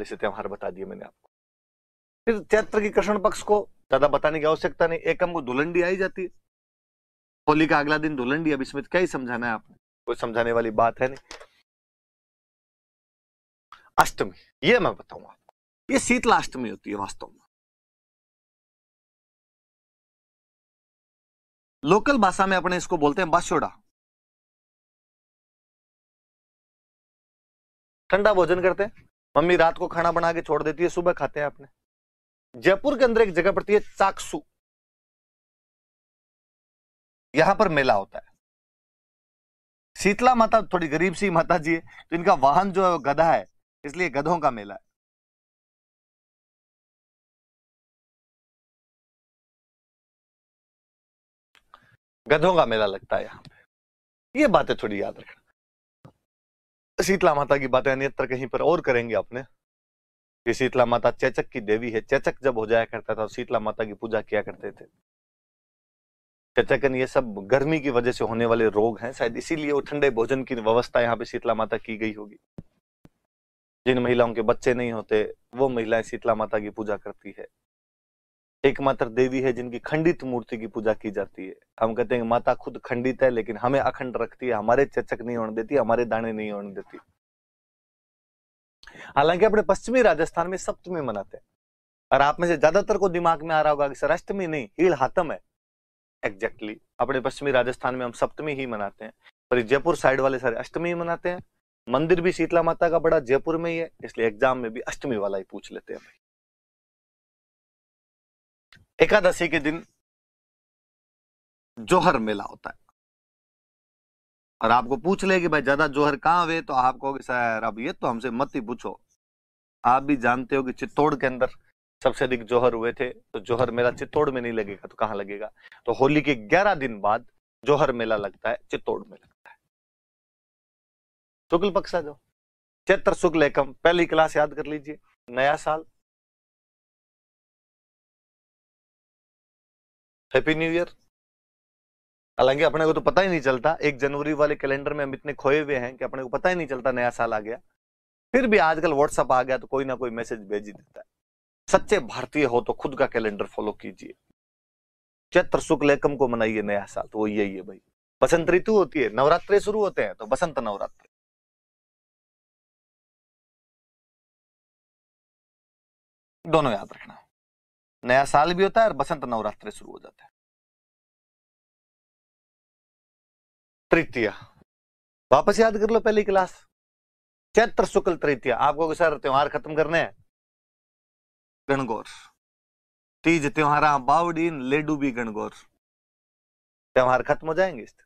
जैसे त्यौहार बता दिए मैंने आपको फिर चैत्र की कृष्ण पक्ष को ज्यादा बताने की आवश्यकता नहीं एकम को धुलंडी आई जाती है होली का अगला दिन धुलंडी अब इसमें क्या ही समझाना है आपने कोई समझाने वाली बात है नहीं अष्टमी ये मैं बताऊंगा ये शीतला अष्टमी होती है वास्तव में लोकल भाषा में अपने इसको बोलते हैं बासोड़ा ठंडा भोजन करते हैं मम्मी रात को खाना बना के छोड़ देती है सुबह खाते हैं आपने जयपुर के अंदर एक जगह पड़ती है चाकसू यहां पर मेला होता है शीतला माता थोड़ी गरीब सी माता जी है तो इनका वाहन जो है वो गधा है इसलिए गधों का मेला है गधों का मेला लगता है यहां पे ये बातें थोड़ी याद रखना शीतला माता की बातें अन्यत्र कहीं पर और करेंगे अपने ये शीतला माता चेचक की देवी है चेचक जब हो जाया करता था शीतला माता की पूजा किया करते थे चेचकन ये सब गर्मी की वजह से होने वाले रोग हैं शायद इसीलिए वो ठंडे भोजन की व्यवस्था यहाँ पे शीतला माता की गई होगी जिन महिलाओं के बच्चे नहीं होते वो महिलाएं शीतला माता की पूजा करती है एकमात्र देवी है जिनकी खंडित मूर्ति की पूजा की जाती है हम कहते हैं माता खुद खंडित है लेकिन हमें अखंड रखती है हमारे चचक नहीं होने देती हमारे दाने नहीं होने देती हालांकि अपने पश्चिमी राजस्थान में सप्तमी मनाते हैं और आप में से ज्यादातर को दिमाग में आ रहा होगा कि सर अष्टमी नहीं ईल हाथम है एग्जैक्टली exactly. अपने पश्चिमी राजस्थान में हम सप्तमी ही मनाते हैं पर जयपुर साइड वाले सारे अष्टमी ही मनाते हैं मंदिर भी शीतला माता का बड़ा जयपुर में ही है इसलिए एग्जाम में भी अष्टमी वाला ही पूछ लेते हैं भाई एकादशी के दिन जोहर मेला होता है और आपको पूछ ले कि भाई ज्यादा जोहर कहाँ हुए तो आप कहोगे सर अब ये तो हमसे मत ही पूछो आप भी जानते हो कि चित्तौड़ के अंदर सबसे अधिक जोहर हुए थे तो जोहर मेला चित्तौड़ में नहीं लगेगा तो कहाँ लगेगा तो होली के ग्यारह दिन बाद जोहर मेला लगता है चित्तौड़ में लगता है शुक्ल पक्षा जो चैत्र शुक्ल एकम पहली क्लास याद कर लीजिए नया साल हैप्पी न्यू ईयर हालांकि अपने को तो पता ही नहीं चलता एक जनवरी वाले कैलेंडर में हम इतने खोए हुए हैं कि अपने को पता ही नहीं चलता नया साल आ गया फिर भी आजकल व्हाट्सअप आ गया तो कोई ना कोई मैसेज भेज ही देता है सच्चे भारतीय हो तो खुद का कैलेंडर फॉलो कीजिए चैत्र शुक्ल एकम को मनाइए नया साल तो वो यही है भाई बसंत ऋतु होती है नवरात्र शुरू होते हैं तो बसंत नवरात्र दोनों याद रखना नया साल भी होता है और बसंत नवरात्र शुरू हो जाता है तृतीया वापस याद कर लो पहली क्लास चैत्र शुक्ल तृतीया आपको सर त्योहार खत्म करने हैं गणगौर तीज त्योहार बावडीन लेडू भी गणगौर त्योहार खत्म हो जाएंगे इस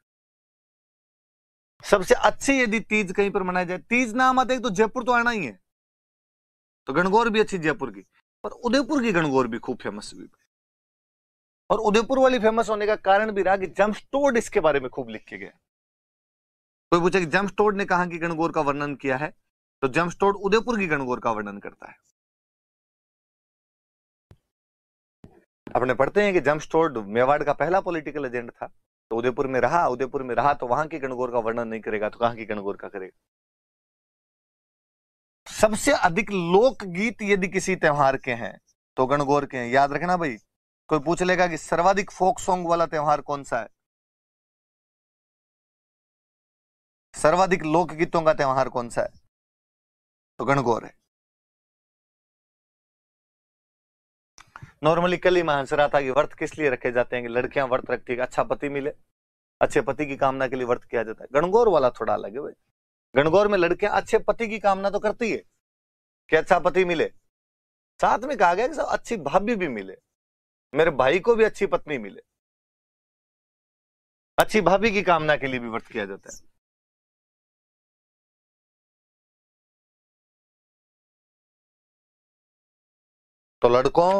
सबसे अच्छी यदि तीज कहीं पर मनाया जाए तीज नाम आता है तो जयपुर तो आना ही है तो गणगौर भी अच्छी जयपुर की पर उदयपुर की गणगौर भी खूब फेमस हुई और उदयपुर वाली फेमस होने का कारण भी रहा कि जम्प स्टोर्ड इसके बारे में खूब लिखे गए कोई पूछा कि जम्प स्टोर्ड ने कहा कि गणगौर का वर्णन किया है तो जम्प स्टोर्ड उदयपुर की गणगौर का वर्णन करता है अपने पढ़ते हैं कि जम्प स्टोर्ड मेवाड़ का पहला पॉलिटिकल एजेंट था तो उदयपुर में रहा उदयपुर में रहा तो वहां की गणगौर का वर्णन नहीं करेगा तो कहां की गणगौर का करेगा सबसे अधिक लोकगीत यदि किसी त्यौहार के हैं तो गणगौर के हैं याद रखना भाई कोई पूछ लेगा कि सर्वाधिक फोक सॉन्ग वाला त्यौहार कौन सा है सर्वाधिक लोक गीतों का त्यौहार कौन सा है तो गणगौर है नॉर्मली कल ही मैं आंसर आता कि व्रत किस लिए रखे जाते हैं कि लड़कियां व्रत रखती है अच्छा पति मिले अच्छे पति की कामना के लिए व्रत किया जाता है गणगौर वाला थोड़ा अलग है भाई गणगौर में लड़कियां अच्छे पति की कामना तो करती है कि अच्छा पति मिले साथ में कहा गया कि अच्छी भाभी भी मिले मेरे भाई को भी अच्छी पत्नी मिले अच्छी भाभी की कामना के लिए भी व्रत किया जाता है तो लड़कों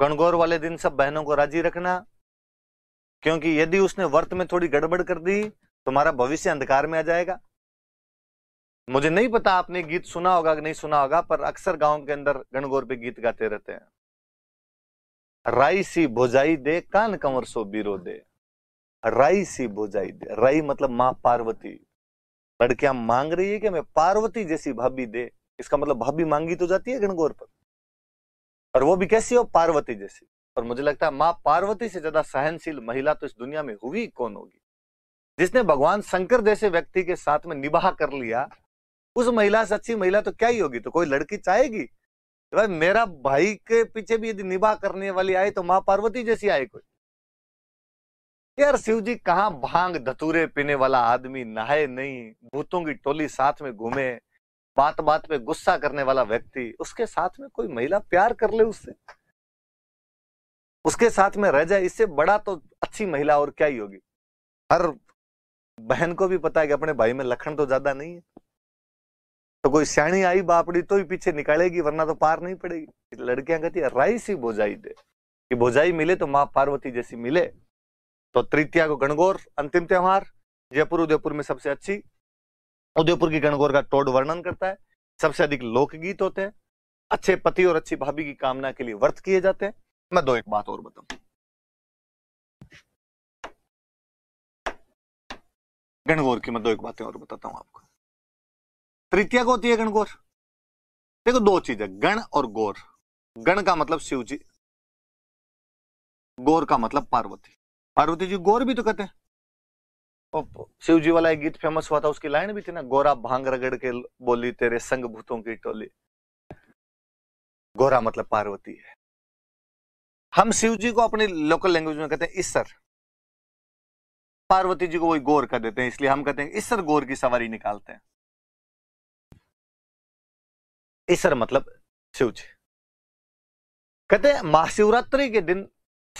गणगौर वाले दिन सब बहनों को राजी रखना क्योंकि यदि उसने व्रत में थोड़ी गड़बड़ कर दी तुम्हारा भविष्य अंधकार में आ जाएगा मुझे नहीं पता आपने गीत सुना होगा कि नहीं सुना होगा पर अक्सर गांव के अंदर गणगौर पे गीत गाते रहते हैं राई सी भोजाई दे कान कंवर सो बीरो दे राई सी भोजाई दे राई मतलब माँ पार्वती लड़कियां मांग रही है कि मैं पार्वती जैसी भाभी दे इसका मतलब भाभी मांगी तो जाती है गणगौर पर और वो भी कैसी हो पार्वती जैसी और मुझे लगता है माँ पार्वती से ज्यादा सहनशील महिला तो इस दुनिया में हुई कौन होगी जिसने भगवान शंकर जैसे व्यक्ति के साथ में निभा कर लिया उस महिला से अच्छी महिला तो क्या ही होगी तो कोई लड़की चाहेगी तो भाई मेरा भाई के पीछे भी यदि निभा करने वाली आई तो माँ पार्वती जैसी आए कोई यार शिव जी कहा भांग धतूरे पीने वाला आदमी नहाए नहीं भूतों की टोली साथ में घूमे बात बात में गुस्सा करने वाला व्यक्ति उसके साथ में कोई महिला प्यार कर ले उससे उसके साथ में रह जाए इससे बड़ा तो अच्छी महिला और क्या ही होगी हर बहन को भी पता है कि अपने भाई में लखन तो ज्यादा नहीं है तो कोई सियाणी आई बापड़ी तो ही पीछे निकालेगी वरना तो पार नहीं पड़ेगी लड़कियां कहती है राइस ही भोजाई दे कि भोजाई मिले तो माँ पार्वती जैसी मिले तो तृतीया को गणगौर अंतिम त्यौहार जयपुर उदयपुर में सबसे अच्छी उदयपुर की गणगौर का टोड वर्णन करता है सबसे अधिक लोकगीत होते हैं अच्छे पति और अच्छी भाभी की कामना के लिए व्रत किए जाते हैं मैं दो एक बात और बताऊं गणगौर की मैं दो एक बातें और बताता हूं आपको तृतीय को होती है गौर देखो दो चीज है गण और गौर गण का मतलब शिव जी गौर का मतलब पार्वती पार्वती जी गौर भी तो कहते हैं शिव जी वाला एक गीत फेमस हुआ था उसकी लाइन भी थी ना गोरा भांग रगड़ के बोली तेरे संग भूतों की टोली गोरा मतलब पार्वती है हम शिव जी को अपनी लोकल लैंग्वेज में कहते हैं ईश्वर पार्वती जी को वही गौर कर देते हैं इसलिए हम कहते हैं ईश्वर गौर की सवारी निकालते हैं ईसर मतलब शिव जी कहते महाशिवरात्रि के दिन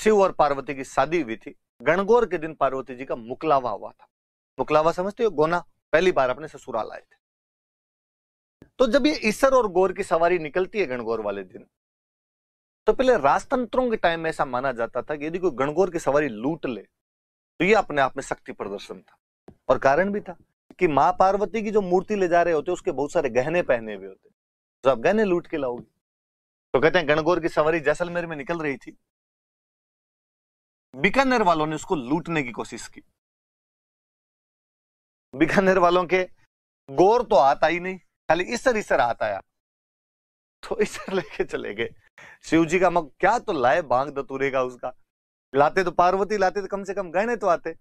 शिव और पार्वती की शादी हुई थी गणगौर के दिन पार्वती जी का मुकलावा हुआ था मुकलावा समझते हो गोना पहली बार अपने ससुराल आए थे तो जब ये ईश्वर और गौर की सवारी निकलती है गणगौर वाले दिन तो पहले राजतंत्रों के टाइम में ऐसा माना जाता था कि यदि कोई गणगौर की सवारी लूट ले तो ये अपने आप में शक्ति प्रदर्शन था और कारण भी था कि माँ पार्वती की जो मूर्ति ले जा रहे होते उसके बहुत सारे गहने पहने हुए होते तो आप गहने लूट के लाओगे तो कहते हैं गणगौर की सवारी जैसलमेर में निकल रही थी बीकानेर वालों ने उसको लूटने की कोशिश की बीकानेर वालों के गौर तो आता ही नहीं खाली इसर इसर आता आया तो इसर लेके चले गए शिव जी का मग क्या तो लाए बांग दतूरे का उसका लाते तो पार्वती लाते तो कम से कम गहने तो आते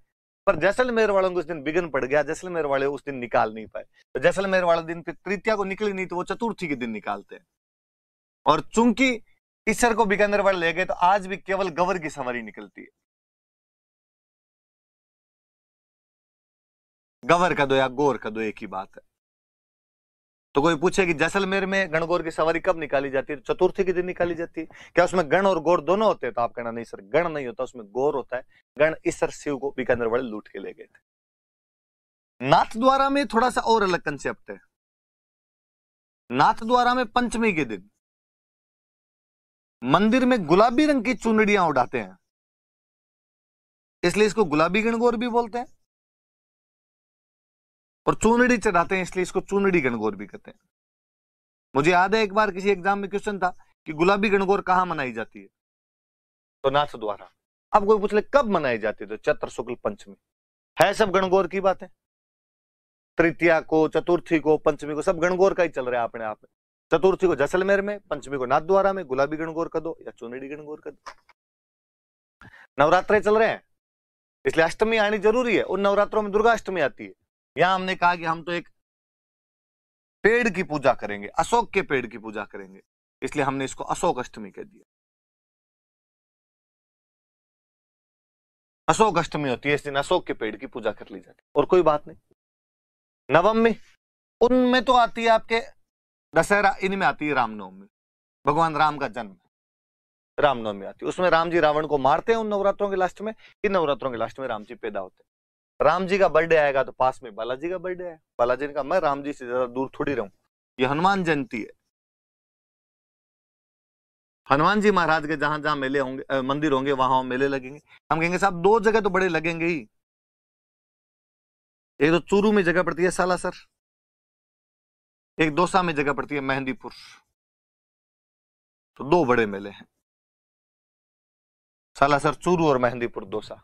पर जैसलमेर वालों को उस दिन बिगन पड़ गया जैसलमेर वाले उस दिन निकाल नहीं पाए तो जैसलमेर वाले दिन फिर तृतीया को निकली नहीं तो वो चतुर्थी के दिन निकालते हैं और चूंकि ईश्वर को बीकानेर वाले ले गए तो आज भी केवल गवर की सवारी निकलती है गवर का दो या गोर का दो एक ही बात है तो कोई पूछे कि जैसलमेर में गणगौर की सवारी कब निकाली जाती है तो चतुर्थी के दिन निकाली जाती है क्या उसमें गण और गौर दोनों होते हैं तो आप कहना नहीं सर गण नहीं होता उसमें गौर होता है गण इस सर शिव को बीकानेर वाले लूट के ले गए थे नाथ द्वारा में थोड़ा सा और अलग कंसेप्ट है नाथ द्वारा में पंचमी के दिन मंदिर में गुलाबी रंग की चुनड़ियां उड़ाते हैं इसलिए इसको गुलाबी गणगौर भी बोलते हैं और चूनड़ी चढ़ाते हैं इसलिए इसको चूनड़ी गणगौर भी कहते हैं मुझे याद है एक बार किसी एग्जाम में क्वेश्चन था कि गुलाबी गणगौर कहाँ मनाई जाती है तो नाथ द्वारा अब कोई पूछ ले कब मनाई जाती है तो चैत्र शुक्ल पंचमी है सब गणगौर की बातें तृतीया को चतुर्थी को पंचमी को सब गणगौर का ही चल रहा है अपने आप में चतुर्थी को जैसलमेर में पंचमी को नाथ द्वारा में गुलाबी गणगौर कर दो या चुनड़ी गणगौर कर दो नवरात्र चल रहे हैं इसलिए अष्टमी आनी जरूरी है उन नवरात्रों में दुर्गा अष्टमी आती है यहां हमने कहा कि हम तो एक पेड़ की पूजा करेंगे अशोक के पेड़ की पूजा करेंगे इसलिए हमने इसको अशोक अष्टमी कह दिया अशोक अष्टमी होती है इस दिन अशोक के पेड़ की पूजा कर ली जाती है और कोई बात नहीं नवमी उनमें तो आती है आपके दशहरा इनमें आती है रामनवमी भगवान राम का जन्म रामनवमी आती है उसमें राम जी रावण को मारते हैं उन नवरात्रों के लास्ट में इन नवरात्रों के लास्ट में राम जी पैदा होते हैं राम जी का बर्थडे आएगा तो पास में बालाजी का बर्थडे है बालाजी का मैं राम जी से ज्यादा दूर थोड़ी रहूं ये हनुमान जयंती है हनुमान जी महाराज के जहां जहां मेले होंगे मंदिर होंगे वहां मेले लगेंगे हम कहेंगे साहब दो जगह तो बड़े लगेंगे ही एक तो चूरू में जगह पड़ती है सालासर एक दोसा में जगह पड़ती है मेहंदीपुर तो दो बड़े मेले हैं सालासर चूरू और मेहंदीपुर दोसा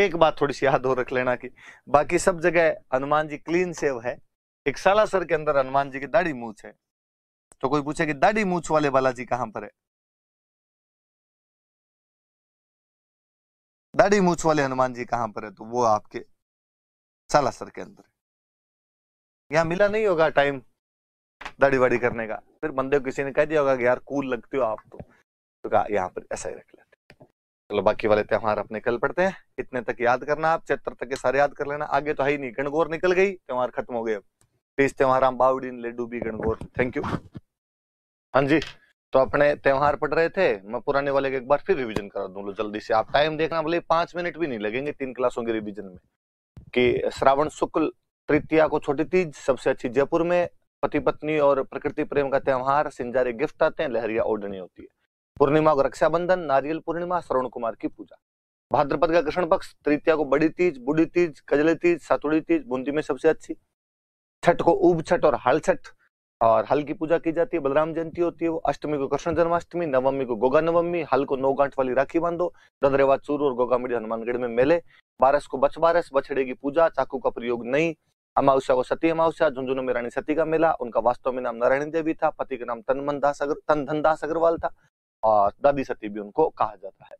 एक बात थोड़ी सी याद हो रख लेना कि बाकी सब जगह हनुमान जी क्लीन सेव है एक सर के अंदर हनुमान जी की दाढ़ी मूछ है तो कोई पूछे कि दाढ़ी मूछ वाले बालाजी कहां पर है दाढ़ी मूछ वाले हनुमान जी कहां पर है तो वो आपके सर के अंदर है मिला नहीं होगा टाइम दाढ़ी वाड़ी करने का फिर बंदे को किसी ने कह दिया होगा कि यार कूल लगते हो आप तो, तो कहा यहां पर ऐसा ही रख लेना चलो बाकी वाले त्यौहार अपने कल पढ़ते हैं इतने तक याद करना आप चैत्र तक के सारे याद कर लेना आगे तो है ही नहीं गणगौर निकल गई त्यौहार खत्म हो गए तीस त्यौहार हम बाउडीन ले डूबी गणगौर थैंक यू हाँ जी तो अपने त्यौहार पढ़ रहे थे मैं पुराने वाले का एक बार फिर रिविजन करा दूँ लो जल्दी से आप टाइम देखना बोले पांच मिनट भी नहीं लगेंगे तीन क्लासों के रिविजन में कि श्रावण शुक्ल तृतीया को छोटी तीज सबसे अच्छी जयपुर में पति पत्नी और प्रकृति प्रेम का त्यौहार सिंजारे गिफ्ट आते हैं लहरिया ओढ़नी होती है पूर्णिमा को रक्षाबंधन नारियल पूर्णिमा श्रवण कुमार की पूजा भाद्रपद का कृष्ण पक्ष तृतीया को बड़ी तीज बुढ़ी तीज कजले तीज सातुड़ी तीज बूंदी में सबसे अच्छी छठ को उब छठ और हल छठ और हल की पूजा की जाती है बलराम जयंती होती है वो अष्टमी को कृष्ण जन्माष्टमी नवमी को गोगा नवमी हल को नौ गांठ वाली राखी बांधो ददरेवा चूर और गोगा मिड़ी हनुमानगढ़ में मेले बारस को बच बारस बछड़े की पूजा चाकू का प्रयोग नहीं अमावस्या को सती अमावस्या झुंझुनू में रानी सती का मेला उनका वास्तव में नाम नारायणी देवी था पति का नाम तन दास अगर तन धन दास अग्रवाल था और दादी सती भी उनको कहा जाता है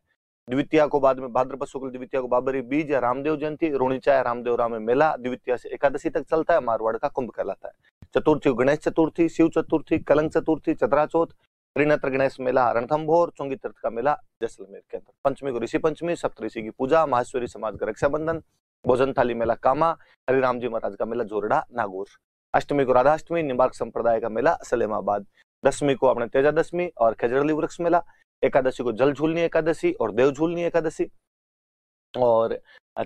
द्वितीया को बाद में भाद्रपद शुक्ल द्वितीया को बाबरी बीज या रामदेव जयंती रोणीचा या रामदेव राम मेला द्वितीया से एकादशी तक चलता है मारवाड़ का कुंभ कहलाता है चतुर्थी गणेश चतुर्थी शिव चतुर्थी कलंग चतुर्थी चतरा चौथ त्रिनेत्र गणेश मेला रणथम्भोर चुंगी तीर्थ का मेला जैसलमेर के अंदर पंचमी को ऋषि पंचमी सप्तऋषि की पूजा माहेश्वरी समाज का रक्षाबंधन भोजन थाली मेला कामा हरिराम जी महाराज का मेला जोरडा नागौर अष्टमी को राधाष्टमी निम्बार्क संप्रदाय का मेला सलेमाबाद दसवीं को अपने तेजा और खजरली वृक्ष मेला एकादशी को जल झूलनी एकादशी और देव झूलनी एकादशी और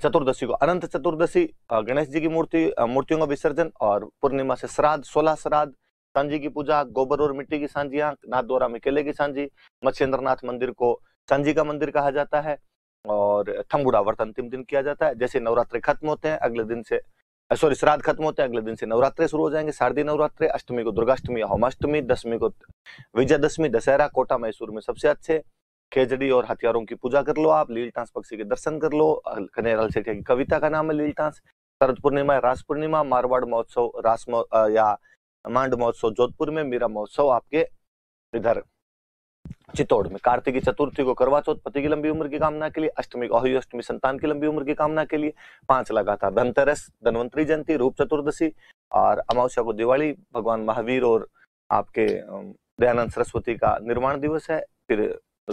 चतुर्दशी को अनंत चतुर्दशी गणेश जी की मूर्ति मूर्तियों का विसर्जन और पूर्णिमा से श्राद्ध सोलह श्राद्ध सांझी की पूजा गोबर और मिट्टी की सांझी आंख द्वारा में केले की सांझी मच्छेन्द्रनाथ मंदिर को सांझी का मंदिर कहा जाता है और थम्बुड़ा व्रत अंतिम दिन किया जाता है जैसे नवरात्रि खत्म होते हैं अगले दिन से सॉरी श्राद्ध खत्म होते हैं अगले दिन से नवरात्रे शुरू हो जाएंगे शारदीय नवरात्रे अष्टमी को दुर्गाष्टमी होमाष्टमी दसवीं को विजयदशमी दशहरा कोटा मैसूर में सबसे अच्छे खेजड़ी और हथियारों की पूजा कर लो आप लीलटांस पक्षी के दर्शन कर लो कन्हैयालाल सेठिया की कविता का नाम है लीलटांस शरद पूर्णिमा रास पूर्णिमा मारवाड़ महोत्सव रास या मांड महोत्सव जोधपुर में मीरा महोत्सव आपके इधर चित्तौड़ में कार्तिकी चतुर्थी को करवा चौथ पति की लंबी उम्र की कामना के लिए अष्टमी अहु अष्टमी संतान की लंबी उम्र की कामना के लिए पांच लगातार धनतेरस धनवंतरी जयंती रूप चतुर्दशी और अमावस्या को दिवाली भगवान महावीर और आपके दयानंद सरस्वती का निर्माण दिवस है फिर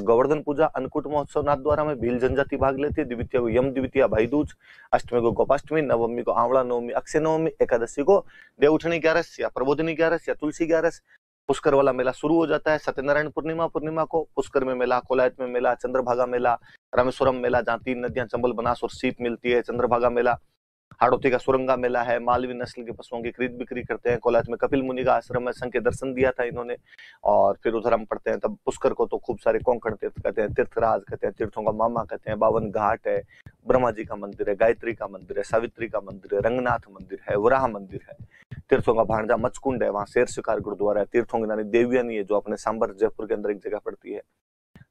गोवर्धन पूजा अनकुट महोत्सव नाथ द्वारा में भील जनजाति भाग लेती है द्वितीय को यम द्वितीय भाई दूज अष्टमी को गोपाष्टमी नवमी को आंवला नवमी अक्षय नवमी एकादशी को देवउठनी ग्यारस या प्रबोधनी ग्यारस या तुलसी ग्यारस पुष्कर वाला मेला शुरू हो जाता है सत्यनारायण पूर्णिमा पूर्णिमा को पुष्कर में मेला कोलायत में मेला चंद्रभागा मेला रामेश्वरम मेला जहाँ तीन नदियां चंबल बनास और सीप मिलती है चंद्रभागा मेला हाड़ोती का सुरंगा मेला है मालवी नस्ल के पशुओं की खरीद बिक्री करते हैं कॉलेज में कपिल मुनि का आश्रम है संघ के दर्शन दिया था इन्होंने और फिर उधर हम पढ़ते हैं तब पुष्कर को तो खूब सारे कोंकण तीर्थ कहते हैं तीर्थराज कहते हैं तीर्थों का मामा कहते हैं बावन घाट है ब्रह्मा जी का मंदिर है गायत्री का मंदिर है सावित्री का मंदिर है रंगनाथ मंदिर है वराह मंदिर है तीर्थों का भांडा मचकुंड है वहाँ शेर शिकार गुरुद्वारा है तीर्थों की नानी देवयानी है जो अपने सांबर जयपुर के अंदर एक जगह पड़ती है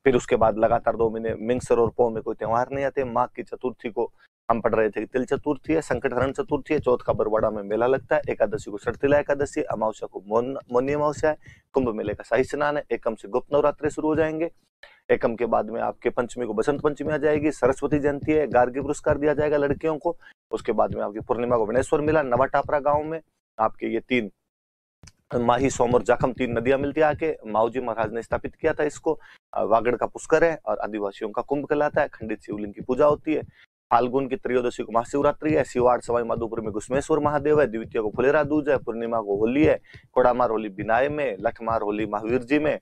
फिर उसके बाद लगातार दो महीने मिंगसर और पो में कोई त्यौहार नहीं आते माघ की चतुर्थी को हम पढ़ रहे थे तिल चतुर्थी है संकट हरण चतुर्थी है चौथ का बरवाड़ा में मेला लगता है एकादशी को षटतिला एकादशी अमावस्या को मौनी अमावस्या है कुंभ मेले का शाही स्नान है एकम से गुप्त नवरात्रे शुरू हो जाएंगे एकम के बाद में आपके पंचमी को बसंत पंचमी आ जाएगी सरस्वती जयंती है गार्गी पुरस्कार दिया जाएगा लड़कियों को उसके बाद में आपकी पूर्णिमा को विनेश्वर मेला नवा टापरा गाँव में आपके ये तीन माही सोम और जाखम तीन नदियां मिलती आके माओजी महाराज ने स्थापित किया था इसको वागड़ का पुष्कर है और आदिवासियों का कुंभ कहलाता है खंडित शिवलिंग की पूजा होती है फाल्गुन की त्रयोदशी को महाशिवरात्रि है शिवाड़ सवाई माधोपुर में घुस्मेश्वर महादेव है द्वितीय को फुलेरा दूज है पूर्णिमा को होली है कोड़ामार होली बिनाय में लठमार होली महावीर जी में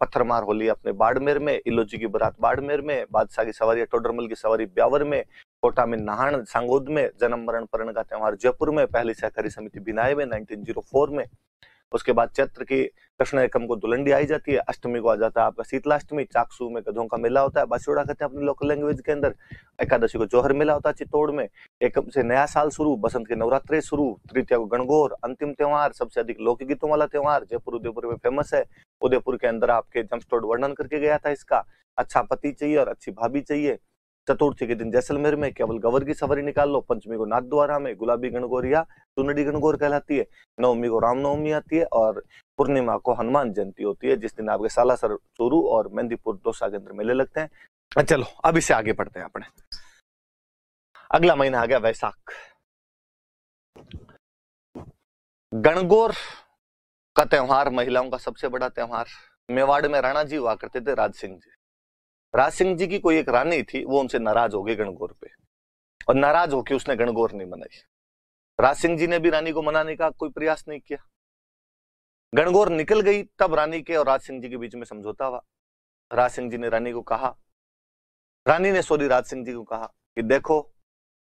पत्थरमार होली अपने बाड़मेर में इलोजी की बरात बाड़मेर में बादशाह की सवारी टोडरमल की सवारी ब्यावर में कोटा में नाहन सांगोद में जन्म मरण परण का त्यौहार जयपुर में पहली सहकारी समिति बिनाय में नाइनटीन में उसके बाद चैत्र की कृष्ण एकम को दुलंडी आई जाती है अष्टमी को आ जाता है आपका शीतलाष्टमी चाकसू में गधों का मेला होता है बासीड़ा कहते हैं अपनी लोकल लैंग्वेज के अंदर एकादशी को जोहर मेला होता है चित्तौड़ में एकम से नया साल शुरू बसंत के नवरात्रे शुरू तृतीया को गणगौर अंतिम त्यौहार सबसे अधिक लोकगीतों वाला त्यौहार जयपुर उदयपुर में फेमस है उदयपुर के अंदर आपके जमस्टोड वर्णन करके गया था इसका अच्छा पति चाहिए और अच्छी भाभी चाहिए चतुर्थी के दिन जैसलमेर में केवल गवर की सवारी निकाल लो पंचमी को द्वारा में गुलाबी गणगौरिया चुनरी गणगौर कहलाती है नवमी को रामनवमी आती है और पूर्णिमा को हनुमान जयंती होती है जिस दिन आपके सालासर चोरू और मेहंदीपुर दोसा के अंदर मेले लगते हैं चलो अब इसे आगे पढ़ते हैं अपने अगला महीना आ गया वैशाख गणगौर का त्यौहार महिलाओं का सबसे बड़ा त्यौहार मेवाड़ में राणा जी हुआ करते थे राज सिंह जी राज सिंह जी की कोई एक रानी थी वो उनसे नाराज हो गए गणगौर पे और नाराज होके उसने गणगौर नहीं मनाई राज सिंह जी ने भी रानी को मनाने का कोई प्रयास नहीं किया गणगौर निकल गई तब रानी के और राज सिंह जी के बीच में समझौता हुआ राज सिंह जी ने रानी को कहा रानी ने सॉरी राज सिंह जी को कहा कि देखो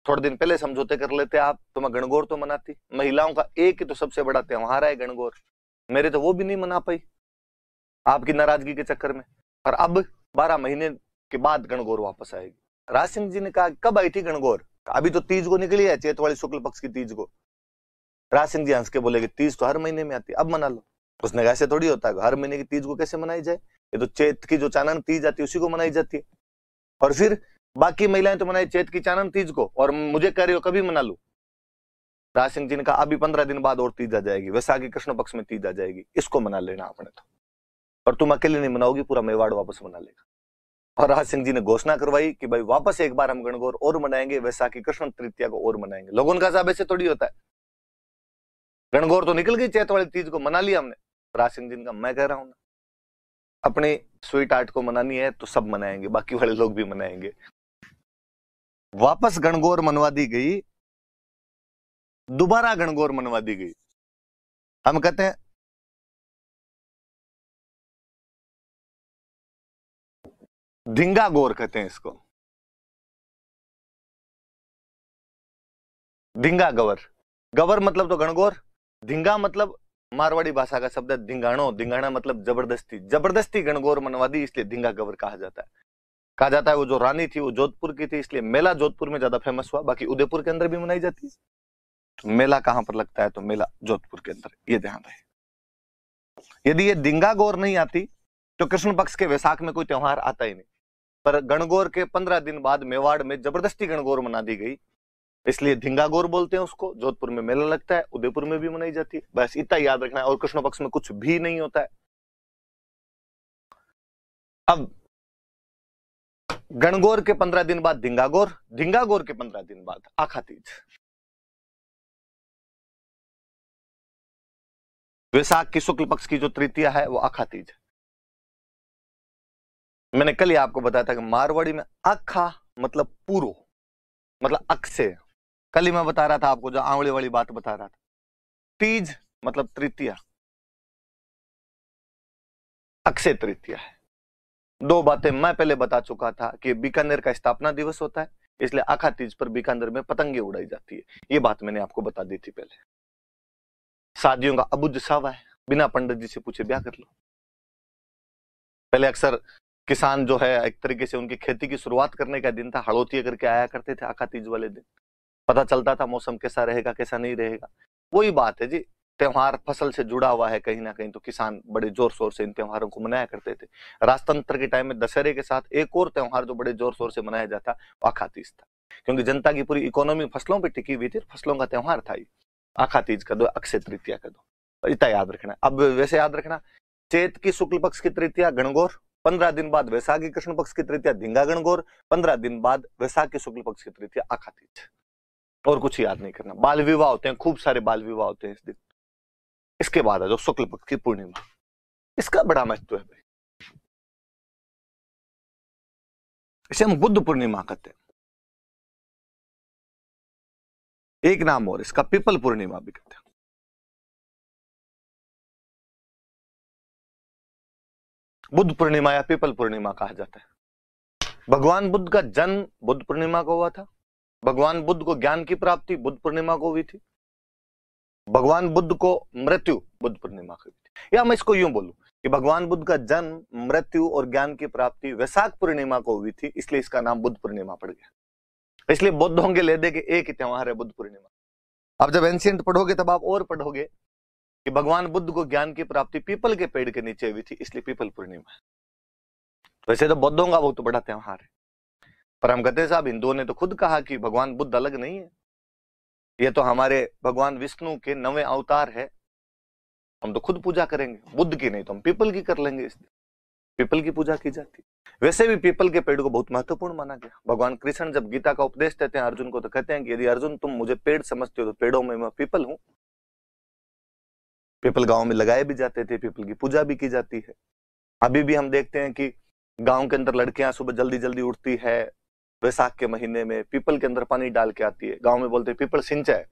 थोड़े दिन पहले समझौते कर लेते आप तो मैं गणगौर तो मनाती महिलाओं का एक ही तो सबसे बड़ा त्यौहार है गणगौर मेरे तो वो भी नहीं मना पाई आपकी नाराजगी के चक्कर में और अब बारह महीने के बाद गणगौर वापस आएगी राज सिंह जी ने कहा कब आई थी गणगौर अभी तो तीज को निकली है चेत वाली शुक्ल पक्ष की तीज को राज सिंह जी हंस के बोले कि तीज तो हर महीने में आती है अब मना लो उसने कहा ऐसे थोड़ी होता है हर महीने की तीज को कैसे मनाई जाए ये तो चेत की जो चानन तीज आती है उसी को मनाई जाती है और फिर बाकी महिलाएं तो मनाई चेत की चानन तीज को और मुझे कह रही हो कभी मना लो राज सिंह जी ने कहा अभी पंद्रह दिन बाद और तीज आ जाएगी वैसाखी कृष्ण पक्ष में तीज आ जाएगी इसको मना लेना आपने तो पर तुम अकेले नहीं मनाओगी पूरा मेवाड़ वापस मना लेगा और राज सिंह जी ने घोषणा करवाई कि भाई वापस एक बार हम गणगौर और मनाएंगे वैसाखी कृष्ण तृतीया को और मनाएंगे लोगों का साहब ऐसे थोड़ी होता है गणगौर तो निकल गई चैत वाली तीज को मना लिया हमने राज सिंह जी का मैं कह रहा हूं ना अपने स्वीट आर्ट को मनानी है तो सब मनाएंगे बाकी वाले लोग भी मनाएंगे वापस गणगौर मनवा दी गई दोबारा गणगौर मनवा दी गई हम कहते हैं धिंगा गोर कहते हैं इसको धिंगा गवर गवर मतलब तो गणगोर धिंगा मतलब मारवाड़ी भाषा का शब्द है धिंगाणो धिंगाणा मतलब जबरदस्ती जबरदस्ती गणगौर मनवादी इसलिए धिंगा गवर कहा जाता है कहा जाता है वो जो रानी थी वो जोधपुर की थी इसलिए मेला जोधपुर में ज्यादा फेमस हुआ बाकी उदयपुर के अंदर भी मनाई जाती है तो मेला कहां पर लगता है तो मेला जोधपुर के अंदर ये ध्यान रहे यदि ये दिंगा गौर नहीं आती तो कृष्ण पक्ष के वैसाख में कोई त्योहार आता ही नहीं पर गणगौर के पंद्रह दिन बाद मेवाड़ में जबरदस्ती गणगौर मना दी गई इसलिए धिंगागौर बोलते हैं उसको जोधपुर में मेला लगता है उदयपुर में भी मनाई जाती है बस इतना याद रखना है और कृष्ण पक्ष में कुछ भी नहीं होता है अब गणगौर के पंद्रह दिन बाद धिंगागौर धिंगागौर के पंद्रह दिन बाद आखातीज वैसाख की शुक्ल पक्ष की जो तृतीया है वो आखातीज है मैंने कल ही आपको बताया था कि मारवाड़ी में अखा मतलब पूरो मतलब अक्से कल ही मैं बता रहा था आपको जो आंवले वाली बात बता रहा था तीज मतलब तृतीय अक्से तृतीय है दो बातें मैं पहले बता चुका था कि बीकानेर का स्थापना दिवस होता है इसलिए आखा तीज पर बीकानेर में पतंगे उड़ाई जाती है ये बात मैंने आपको बता दी थी पहले शादियों का अबुज सावा है बिना पंडित जी से पूछे ब्याह कर लो पहले अक्सर किसान जो है एक तरीके से उनकी खेती की शुरुआत करने का दिन था हड़ौती करके आया करते थे आका तीज वाले दिन पता चलता था मौसम कैसा रहेगा कैसा नहीं रहेगा वही बात है जी त्यौहार फसल से जुड़ा हुआ है कहीं ना कहीं तो किसान बड़े जोर शोर से इन त्यौहारों को मनाया करते थे राजतंत्र के टाइम में दशहरे के साथ एक और त्यौहार जो बड़े जोर शोर से मनाया जाता आखातीज था क्योंकि जनता की पूरी इकोनॉमी फसलों पर टिकी हुई थी फसलों का त्यौहार था ये आखातीज का दो अक्षय तृतीया का दो इतना याद रखना अब वैसे याद रखना चेत की शुक्ल पक्ष की तृतीया गणगौर पंद्रह दिन बाद वैशाखी कृष्ण पक्ष की तृतीया धिंगा गणगौर पंद्रह दिन बाद वैशाखी शुक्ल पक्ष की तृतीया तीज और कुछ याद नहीं करना बाल विवाह होते हैं खूब सारे बाल विवाह होते हैं इस दिन इसके बाद आ जाओ शुक्ल पक्ष की पूर्णिमा इसका बड़ा महत्व है भाई इसे हम बुद्ध पूर्णिमा कहते हैं एक नाम और इसका पीपल पूर्णिमा भी कहते हैं बुद्ध पूर्णिमा या पीपल पूर्णिमा कहा जाता है भगवान बुद्ध का जन्म बुद्ध पूर्णिमा को हुआ था भगवान बुद्ध को ज्ञान की प्राप्ति बुद्ध पूर्णिमा को हुई थी भगवान बुद्ध को मृत्यु बुद्ध पूर्णिमा को हुई थी या मैं इसको यूं बोलूं कि भगवान बुद्ध का जन्म मृत्यु और ज्ञान की प्राप्ति वैशाख पूर्णिमा को हुई थी इसलिए इसका नाम बुद्ध पूर्णिमा पड़ गया इसलिए बुद्ध होंगे लेदे के एक त्यौहार है बुद्ध पूर्णिमा आप जब एंशियंट पढ़ोगे तब आप और पढ़ोगे कि भगवान बुद्ध को ज्ञान की प्राप्ति पीपल के पेड़ के नीचे हुई थी इसलिए पीपल पूर्णिमा वैसे तो बौद्धों का वो तो बड़ा त्यौहार है पर हम कहते साहब हिंदुओं ने तो खुद कहा कि भगवान बुद्ध अलग नहीं है ये तो हमारे भगवान विष्णु के नवे अवतार है हम तो खुद पूजा करेंगे बुद्ध की नहीं तो हम पीपल की कर लेंगे इस दिन पीपल की पूजा की जाती वैसे भी पीपल के पेड़ को बहुत महत्वपूर्ण माना गया भगवान कृष्ण जब गीता का उपदेश देते हैं अर्जुन को तो कहते हैं कि यदि अर्जुन तुम मुझे पेड़ समझते हो तो पेड़ों में मैं पीपल हूँ पीपल गांव में लगाए भी जाते थे पीपल की पूजा भी की जाती है अभी भी हम देखते हैं कि गांव के अंदर लड़कियां सुबह जल्दी जल्दी उठती है वैसाख के महीने में पीपल के अंदर पानी डाल के आती है गांव में बोलते हैं पीपल है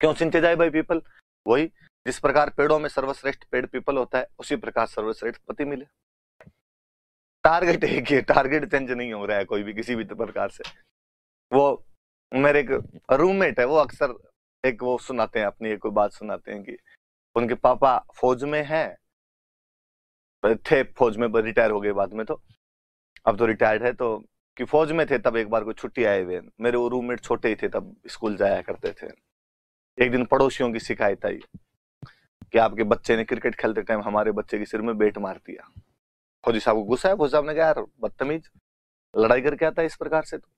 क्यों सिंचे जाए भाई पीपल वही जिस प्रकार पेड़ों में सर्वश्रेष्ठ पेड़ पीपल होता है उसी प्रकार सर्वश्रेष्ठ पति मिले टारगेट एक ही टारगेट चेंज नहीं हो रहा है कोई भी किसी भी प्रकार से वो मेरे एक रूममेट है वो अक्सर एक वो सुनाते हैं अपनी एक बात सुनाते हैं कि उनके पापा फौज में हैं थे फौज में रिटायर हो गए बाद में तो अब तो रिटायर्ड है तो कि फौज में थे तब एक बार को छुट्टी आए हुए मेरे वो रूममेट छोटे ही थे तब स्कूल जाया करते थे एक दिन पड़ोसियों की शिकायत आई कि आपके बच्चे ने क्रिकेट खेलते टाइम हमारे बच्चे के सिर में बेट मार दिया फौजी साहब को गुस्सा है फौजी साहब ने कहा यार बदतमीज लड़ाई करके आता है इस प्रकार से तो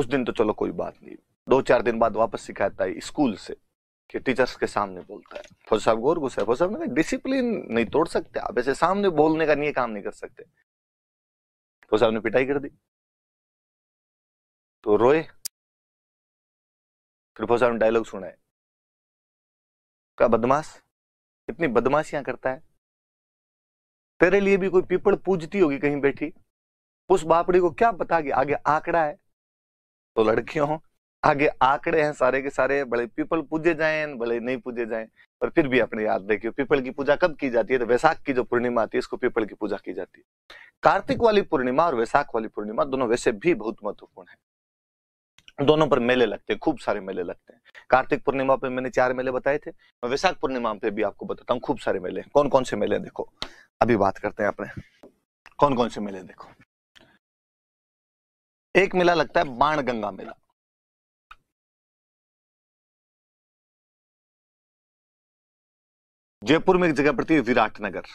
उस दिन तो चलो कोई बात नहीं दो चार दिन बाद वापस सिखाता है स्कूल से कि टीचर्स के सामने बोलता है फौज साहब गौर गुस्सा है साहब ने कहा डिसिप्लिन नहीं तोड़ सकते आप ऐसे सामने बोलने का नहीं काम नहीं कर सकते फौज साहब ने पिटाई कर दी तो रोए फिर फौज साहब ने डायलॉग सुनाए का बदमाश इतनी बदमाशियां करता है तेरे लिए भी कोई पीपल पूजती होगी कहीं बैठी उस बापड़ी को क्या बता गया आगे आंकड़ा है तो लड़कियों आगे आंकड़े हैं सारे के सारे भले पीपल पूजे जाए भले नहीं पूजे जाए पर फिर भी अपने याद देखिए पीपल की पूजा कब की जाती है तो वैसाख की जो पूर्णिमा आती है इसको पीपल की पूजा की जाती है कार्तिक वाली पूर्णिमा और वैसाख वाली पूर्णिमा दोनों वैसे भी बहुत महत्वपूर्ण है दोनों पर मेले लगते हैं खूब सारे मेले लगते हैं कार्तिक पूर्णिमा पे मैंने चार मेले बताए थे मैं वैशाख पूर्णिमा पे भी आपको बताता हूँ खूब सारे मेले कौन कौन से मेले देखो अभी बात करते हैं अपने कौन कौन से मेले देखो एक मेला लगता है बाण गंगा मेला जयपुर में एक जगह पड़ती है विराटनगर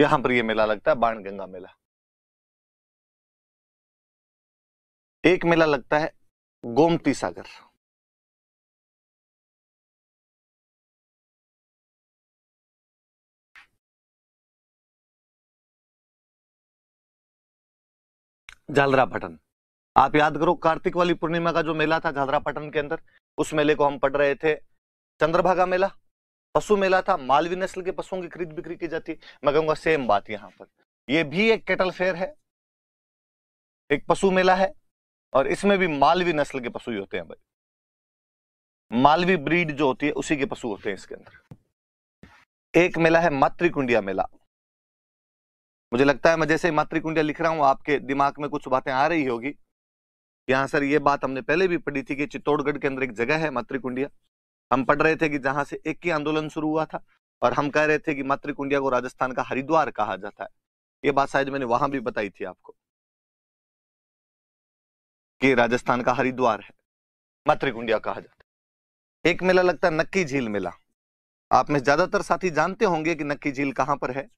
यहां पर यह मेला लगता है बाण गंगा मेला एक मेला लगता है गोमती सागर जालरा भटन आप याद करो कार्तिक वाली पूर्णिमा का जो मेला था झालरा पटन के अंदर उस मेले को हम पढ़ रहे थे चंद्रभागा मेला पशु मेला था मालवी नस्ल के पशुओं की खरीद बिक्री की जाती है मैं कहूंगा सेम बात यहाँ पर यह भी एक कैटल फेयर है एक पशु मेला है और इसमें भी मालवी नस्ल के पशु ही होते हैं भाई मालवी ब्रीड जो होती है उसी के पशु होते हैं इसके अंदर एक मेला है मातृकुंडिया मेला मुझे लगता है मैं जैसे मातृकुंडिया लिख रहा हूं आपके दिमाग में कुछ बातें आ रही होगी यहाँ सर ये बात हमने पहले भी पढ़ी थी कि चित्तौड़गढ़ के अंदर एक जगह है मातृकुंडिया हम पढ़ रहे थे कि जहां से एक ही आंदोलन शुरू हुआ था और हम कह रहे थे कि मातृकुंडिया को राजस्थान का हरिद्वार कहा जाता है ये बात शायद मैंने वहां भी बताई थी आपको कि राजस्थान का हरिद्वार है मातृकुंडिया कहा जाता है एक मेला लगता है नक्की झील मेला आप में ज्यादातर साथी जानते होंगे कि नक्की झील कहाँ पर है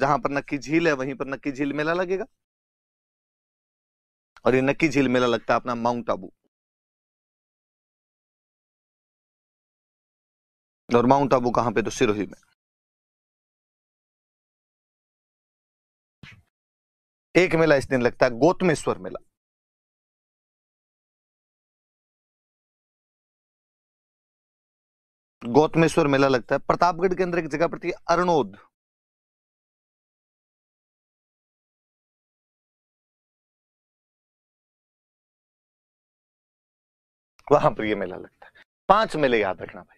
जहां पर नक्की झील है वहीं पर नक्की झील मेला लगेगा और ये नक्की झील मेला लगता है अपना माउंट आबू और माउंट आबू कहां पे तो सिरोही में एक मेला इस दिन लगता है गोतमेश्वर मेला गौतमेश्वर मेला लगता है प्रतापगढ़ के अंदर एक जगह पड़ती है अरणोद वहां पर ये मेला लगता है पांच मेले याद रखना भाई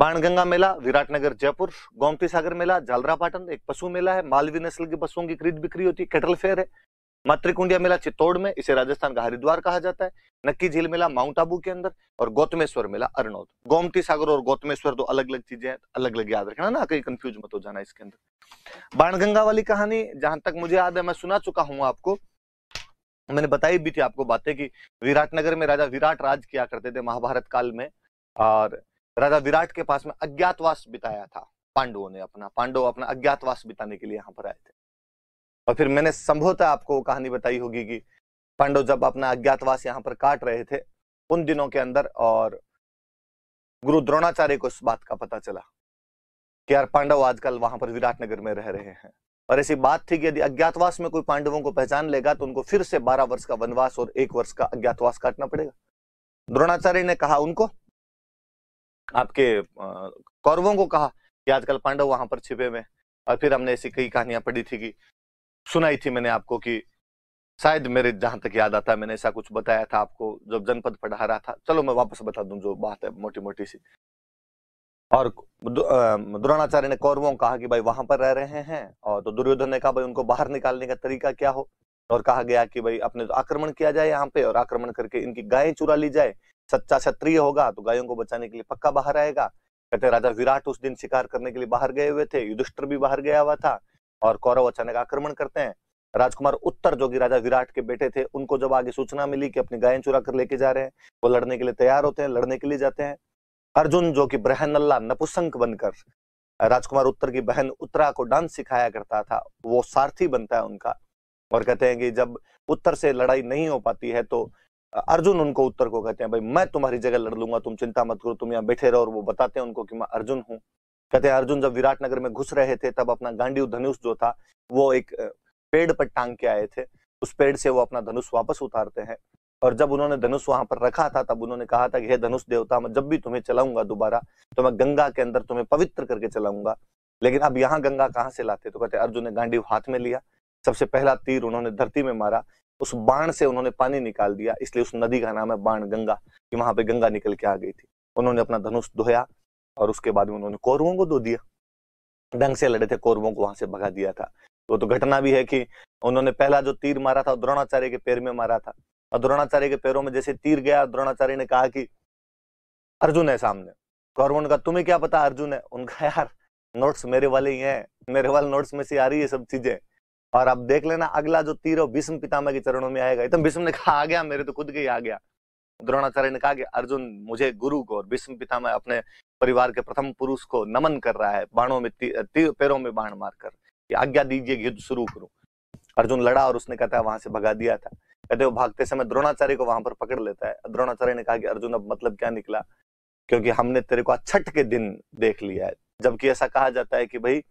बाणगंगा मेला विराटनगर जयपुर गोमती सागर मेला जालरापाटन एक पशु मेला है मालवी नस्ल की पशुओं की खरीद बिक्री होती है कैटल फेयर है मातृकुंडिया मेला चित्तौड़ में इसे राजस्थान का हरिद्वार कहा जाता है नक्की झील मेला माउंट आबू के अंदर और गौतमेश्वर मेला अरनौद गोमती सागर और गौतमेश्वर दो अलग अलग चीजें हैं अलग अलग याद रखना ना कहीं कंफ्यूज मत हो जाना इसके अंदर बाणगंगा वाली कहानी जहां तक मुझे याद है मैं सुना चुका हूं आपको मैंने बताई भी थी आपको बातें कि विराटनगर में राजा विराट राज किया करते थे महाभारत काल में और राजा विराट के पास में अज्ञातवास बिताया था पांडवों ने अपना पांडव अपना अज्ञातवास बिताने के लिए यहाँ पर आए थे और फिर मैंने संभवतः आपको वो कहानी बताई होगी कि पांडव जब अपना अज्ञातवास यहाँ पर काट रहे थे उन दिनों के अंदर और गुरु द्रोणाचार्य को इस बात का पता चला कि यार पांडव आजकल वहां पर विराटनगर में रह रहे हैं और ऐसी बात थी कि यदि अज्ञातवास में कोई पांडवों को पहचान लेगा तो उनको फिर से बारह वर्ष का वनवास और एक वर्ष का अज्ञातवास काटना पड़ेगा द्रोणाचार्य ने कहा उनको आपके कौरवों को कहा कि आजकल पांडव वहां पर छिपे हुए और फिर हमने ऐसी कई कहानियां पढ़ी थी कि सुनाई थी मैंने आपको कि शायद मेरे जहां तक याद आता मैंने ऐसा कुछ बताया था आपको जब जनपद पढ़ा रहा था चलो मैं वापस बता दूं जो बात है मोटी मोटी सी और द्रोणाचार्य ने कौरवों को कहा कि भाई वहां पर रह रहे हैं और तो दुर्योधन ने कहा भाई उनको बाहर निकालने का तरीका क्या हो और कहा गया कि भाई अपने तो आक्रमण किया जाए यहाँ पे और आक्रमण करके इनकी गायें चुरा ली जाए सच्चा क्षत्रिय होगा तो गायों को बचाने के लिए पक्का बाहर आएगा कहते राजा विराट उस दिन शिकार करने के लिए बाहर गए हुए थे युधिष्ठर भी बाहर गया हुआ था और कौरव अचानक आक्रमण करते हैं राजकुमार उत्तर जो कि राजा विराट के बेटे थे उनको जब आगे सूचना मिली कि अपनी गायें चुरा कर लेके जा रहे हैं वो लड़ने के लिए तैयार होते हैं लड़ने के लिए जाते हैं अर्जुन जो कि ब्रहनल्ला नपुसंक बनकर राजकुमार उत्तर की बहन उत्तरा को डांस सिखाया करता था वो सारथी बनता है उनका और कहते हैं कि जब उत्तर से लड़ाई नहीं हो पाती है तो अर्जुन उनको उत्तर को कहते हैं भाई मैं तुम्हारी जगह लड़ लूंगा तुम चिंता मत करो तुम यहाँ बैठे रहो और वो बताते हैं उनको कि मैं अर्जुन हूँ कहते हैं अर्जुन जब विराटनगर में घुस रहे थे तब अपना गांडी धनुष जो था वो एक पेड़ पर टांग के आए थे उस पेड़ से वो अपना धनुष वापस उतारते हैं और जब उन्होंने धनुष वहां पर रखा था तब उन्होंने कहा था कि हे धनुष देवता मैं जब भी तुम्हें चलाऊंगा दोबारा तो मैं गंगा के अंदर तुम्हें पवित्र करके चलाऊंगा लेकिन अब यहाँ गंगा कहाँ से लाते तो कहते अर्जुन ने गांडी हाथ में लिया सबसे पहला तीर उन्होंने धरती में मारा उस बाण से उन्होंने पानी निकाल दिया इसलिए उस नदी का नाम है बाण गंगा कि वहां पे गंगा निकल के आ गई थी उन्होंने अपना धनुष धोया और उसके बाद में उन्होंने कौरवों को दो दिया ढंग से लड़े थे कौरवों को वहां से भगा दिया था वो तो घटना भी है कि उन्होंने पहला जो तीर मारा था द्रोणाचार्य के पैर में मारा था और द्रोणाचार्य के पैरों में जैसे तीर गया द्रोणाचार्य ने कहा कि अर्जुन है सामने कौरव तो का तुम्हें क्या पता अर्जुन है उनका यार नोट्स मेरे वाले ही हैं मेरे वाले नोट्स में से आ रही है सब चीजें और अब देख लेना अगला जो तीर है भीष्म पितामह के चरणों में आएगा एकदम भीष्म ने कहा आ गया मेरे तो खुद के ही आ गया द्रोणाचार्य ने कहा कि अर्जुन मुझे गुरु को और भीष्म पितामह अपने परिवार के प्रथम पुरुष को नमन कर रहा है बाणों में ती, पैरों में बाण मारकर आज्ञा दीजिए युद्ध शुरू करो अर्जुन लड़ा और उसने कहता वहां से भगा दिया था कहते वो भागते समय द्रोणाचार्य को वहां पर पकड़ लेता है द्रोणाचार्य ने कहा कि अर्जुन अब मतलब क्या निकला क्योंकि हमने तेरे को छठ के दिन देख लिया है जबकि ऐसा कहा जाता है कि भाई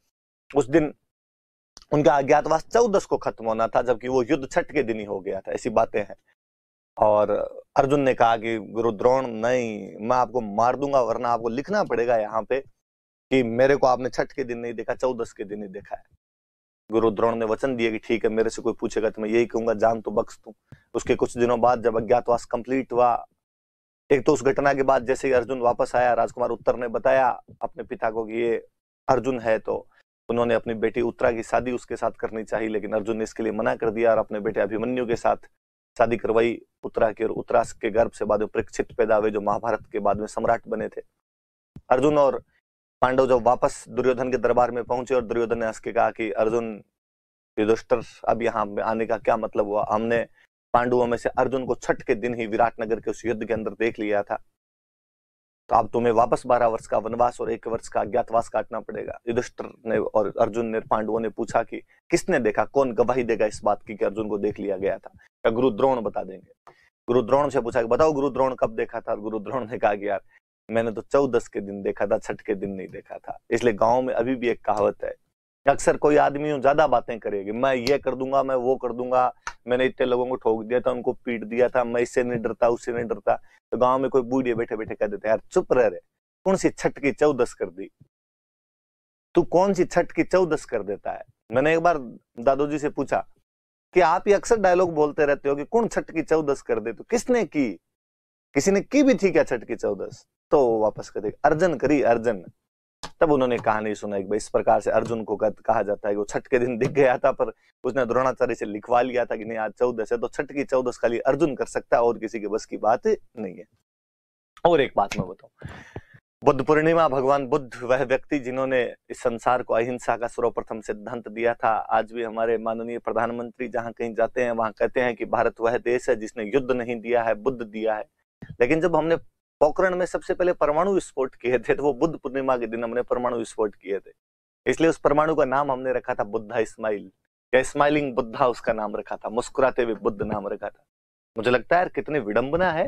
उस दिन उनका अज्ञातवास चौदस को खत्म होना था जबकि वो युद्ध छठ के दिन ही हो गया था ऐसी बातें हैं और अर्जुन ने कहा कि गुरु द्रोण नहीं मैं आपको मार दूंगा वरना आपको लिखना पड़ेगा यहाँ पे कि मेरे को आपने छठ के दिन नहीं देखा चौदस के दिन ही देखा है गुरु द्रोण ने वचन दिया कि ठीक है मेरे से कोई पूछेगा तो मैं यही कहूंगा जान तो बख्श तू उसके कुछ दिनों बाद जब अज्ञातवास कंप्लीट हुआ एक तो उस घटना के बाद जैसे ही अर्जुन वापस आया राजकुमार उत्तर ने बताया अपने पिता को कि ये अर्जुन है तो उन्होंने अपनी बेटी उत्तरा की शादी उसके साथ करनी चाहिए लेकिन अर्जुन ने इसके लिए मना कर दिया और अपने बेटे अभिमन्यु के साथ शादी करवाई उत्तरा की और उत्तरा के गर्भ से बाद में परीक्षित पैदा हुए जो महाभारत के बाद में सम्राट बने थे अर्जुन और पांडव जब वापस दुर्योधन के दरबार में पहुंचे और दुर्योधन ने हंस के कहा कि अर्जुन युधिष्ठर अब यहाँ आने का क्या मतलब हुआ हमने पांडवों में से अर्जुन को छठ के दिन ही विराटनगर के उस युद्ध के अंदर देख लिया था तो अब तुम्हें वापस बारह वर्ष का वनवास और एक वर्ष का अज्ञातवास काटना पड़ेगा युधिष्ठर ने और अर्जुन ने पांडवों ने पूछा कि किसने देखा कौन गवाही देगा इस बात की कि अर्जुन को देख लिया गया था क्या गुरु द्रोण बता देंगे गुरु द्रोण से पूछा कि बताओ गुरु द्रोण कब देखा था गुरु द्रोण ने कहा कि यार मैंने तो चौदस के दिन देखा था छठ के दिन नहीं देखा था इसलिए गांव में अभी भी एक कहावत है अक्सर कोई आदमी ज्यादा बातें करेगी मैं ये कर दूंगा मैं वो कर दूंगा मैंने इतने लोगों को ठोक दिया था उनको पीट दिया था मैं इससे नहीं डरता उससे नहीं डरता तो गांव में कोई बूढ़े बैठे बैठे कह देते यार चुप रह रहे कौन सी छठ की चौदस कर दी तू कौन सी छठ की चौदस कर देता है मैंने एक बार दादोजी से पूछा कि आप ये अक्सर डायलॉग बोलते रहते हो कि कौन छठ की चौदस कर दे तो किसने की किसी ने की भी थी क्या छठ की चौदस तो वो वापस करेगा अर्जन करी अर्जन तब उन्होंने कहानी सुना एक इस प्रकार से अर्जुन को कहा जाता है कि वो छठ के दिन दिख गया था पर उसने द्रोणाचार्य से लिखवा लिया था कि नहीं आज चौदस है तो छठ की चौदस खाली अर्जुन कर सकता है और किसी के बस की बात नहीं है और एक बात मैं बताऊं बुद्ध पूर्णिमा भगवान बुद्ध वह व्यक्ति जिन्होंने इस संसार को अहिंसा का सर्वप्रथम सिद्धांत दिया था आज भी हमारे माननीय प्रधानमंत्री जहां कहीं जाते हैं वहां कहते हैं कि भारत वह देश है जिसने युद्ध नहीं दिया है बुद्ध दिया है लेकिन जब हमने पोखरण में सबसे पहले परमाणु विस्फोट किए थे तो वो बुद्ध पूर्णिमा के दिन हमने परमाणु विस्फोट किए थे इसलिए उस परमाणु का नाम हमने रखा था बुद्धा इस्माइल या स्माइलिंग बुद्धा उसका नाम रखा था मुस्कुराते हुए बुद्ध नाम रखा था मुझे लगता है कितनी विडंबना है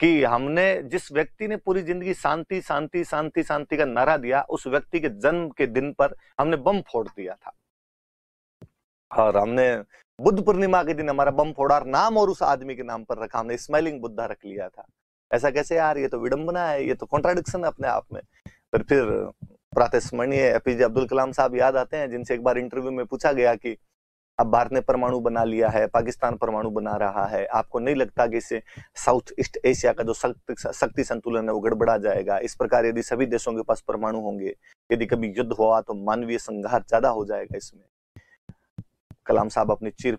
कि हमने जिस व्यक्ति ने पूरी जिंदगी शांति शांति शांति शांति का नारा दिया उस व्यक्ति के जन्म के दिन पर हमने बम फोड़ दिया था और हमने बुद्ध पूर्णिमा के दिन हमारा बम फोड़ा और नाम और उस आदमी के नाम पर रखा हमने स्माइलिंग बुद्धा रख लिया था ऐसा कैसे यार ये तो विडम्बना है ये तो कॉन्ट्राडिक्शन है अपने आप में पर फिर प्रातस्मरणीय एपीजे अब्दुल कलाम साहब याद आते हैं जिनसे एक बार इंटरव्यू में पूछा गया कि अब भारत ने परमाणु बना लिया है पाकिस्तान परमाणु बना रहा है आपको नहीं लगता कि इससे साउथ ईस्ट एशिया का जो शक्ति शक्ति संतुलन है वो गड़बड़ा जाएगा इस प्रकार यदि सभी देशों के पास परमाणु होंगे यदि कभी युद्ध हुआ तो मानवीय संघार ज्यादा हो जाएगा इसमें कलाम साहब अपनी चिर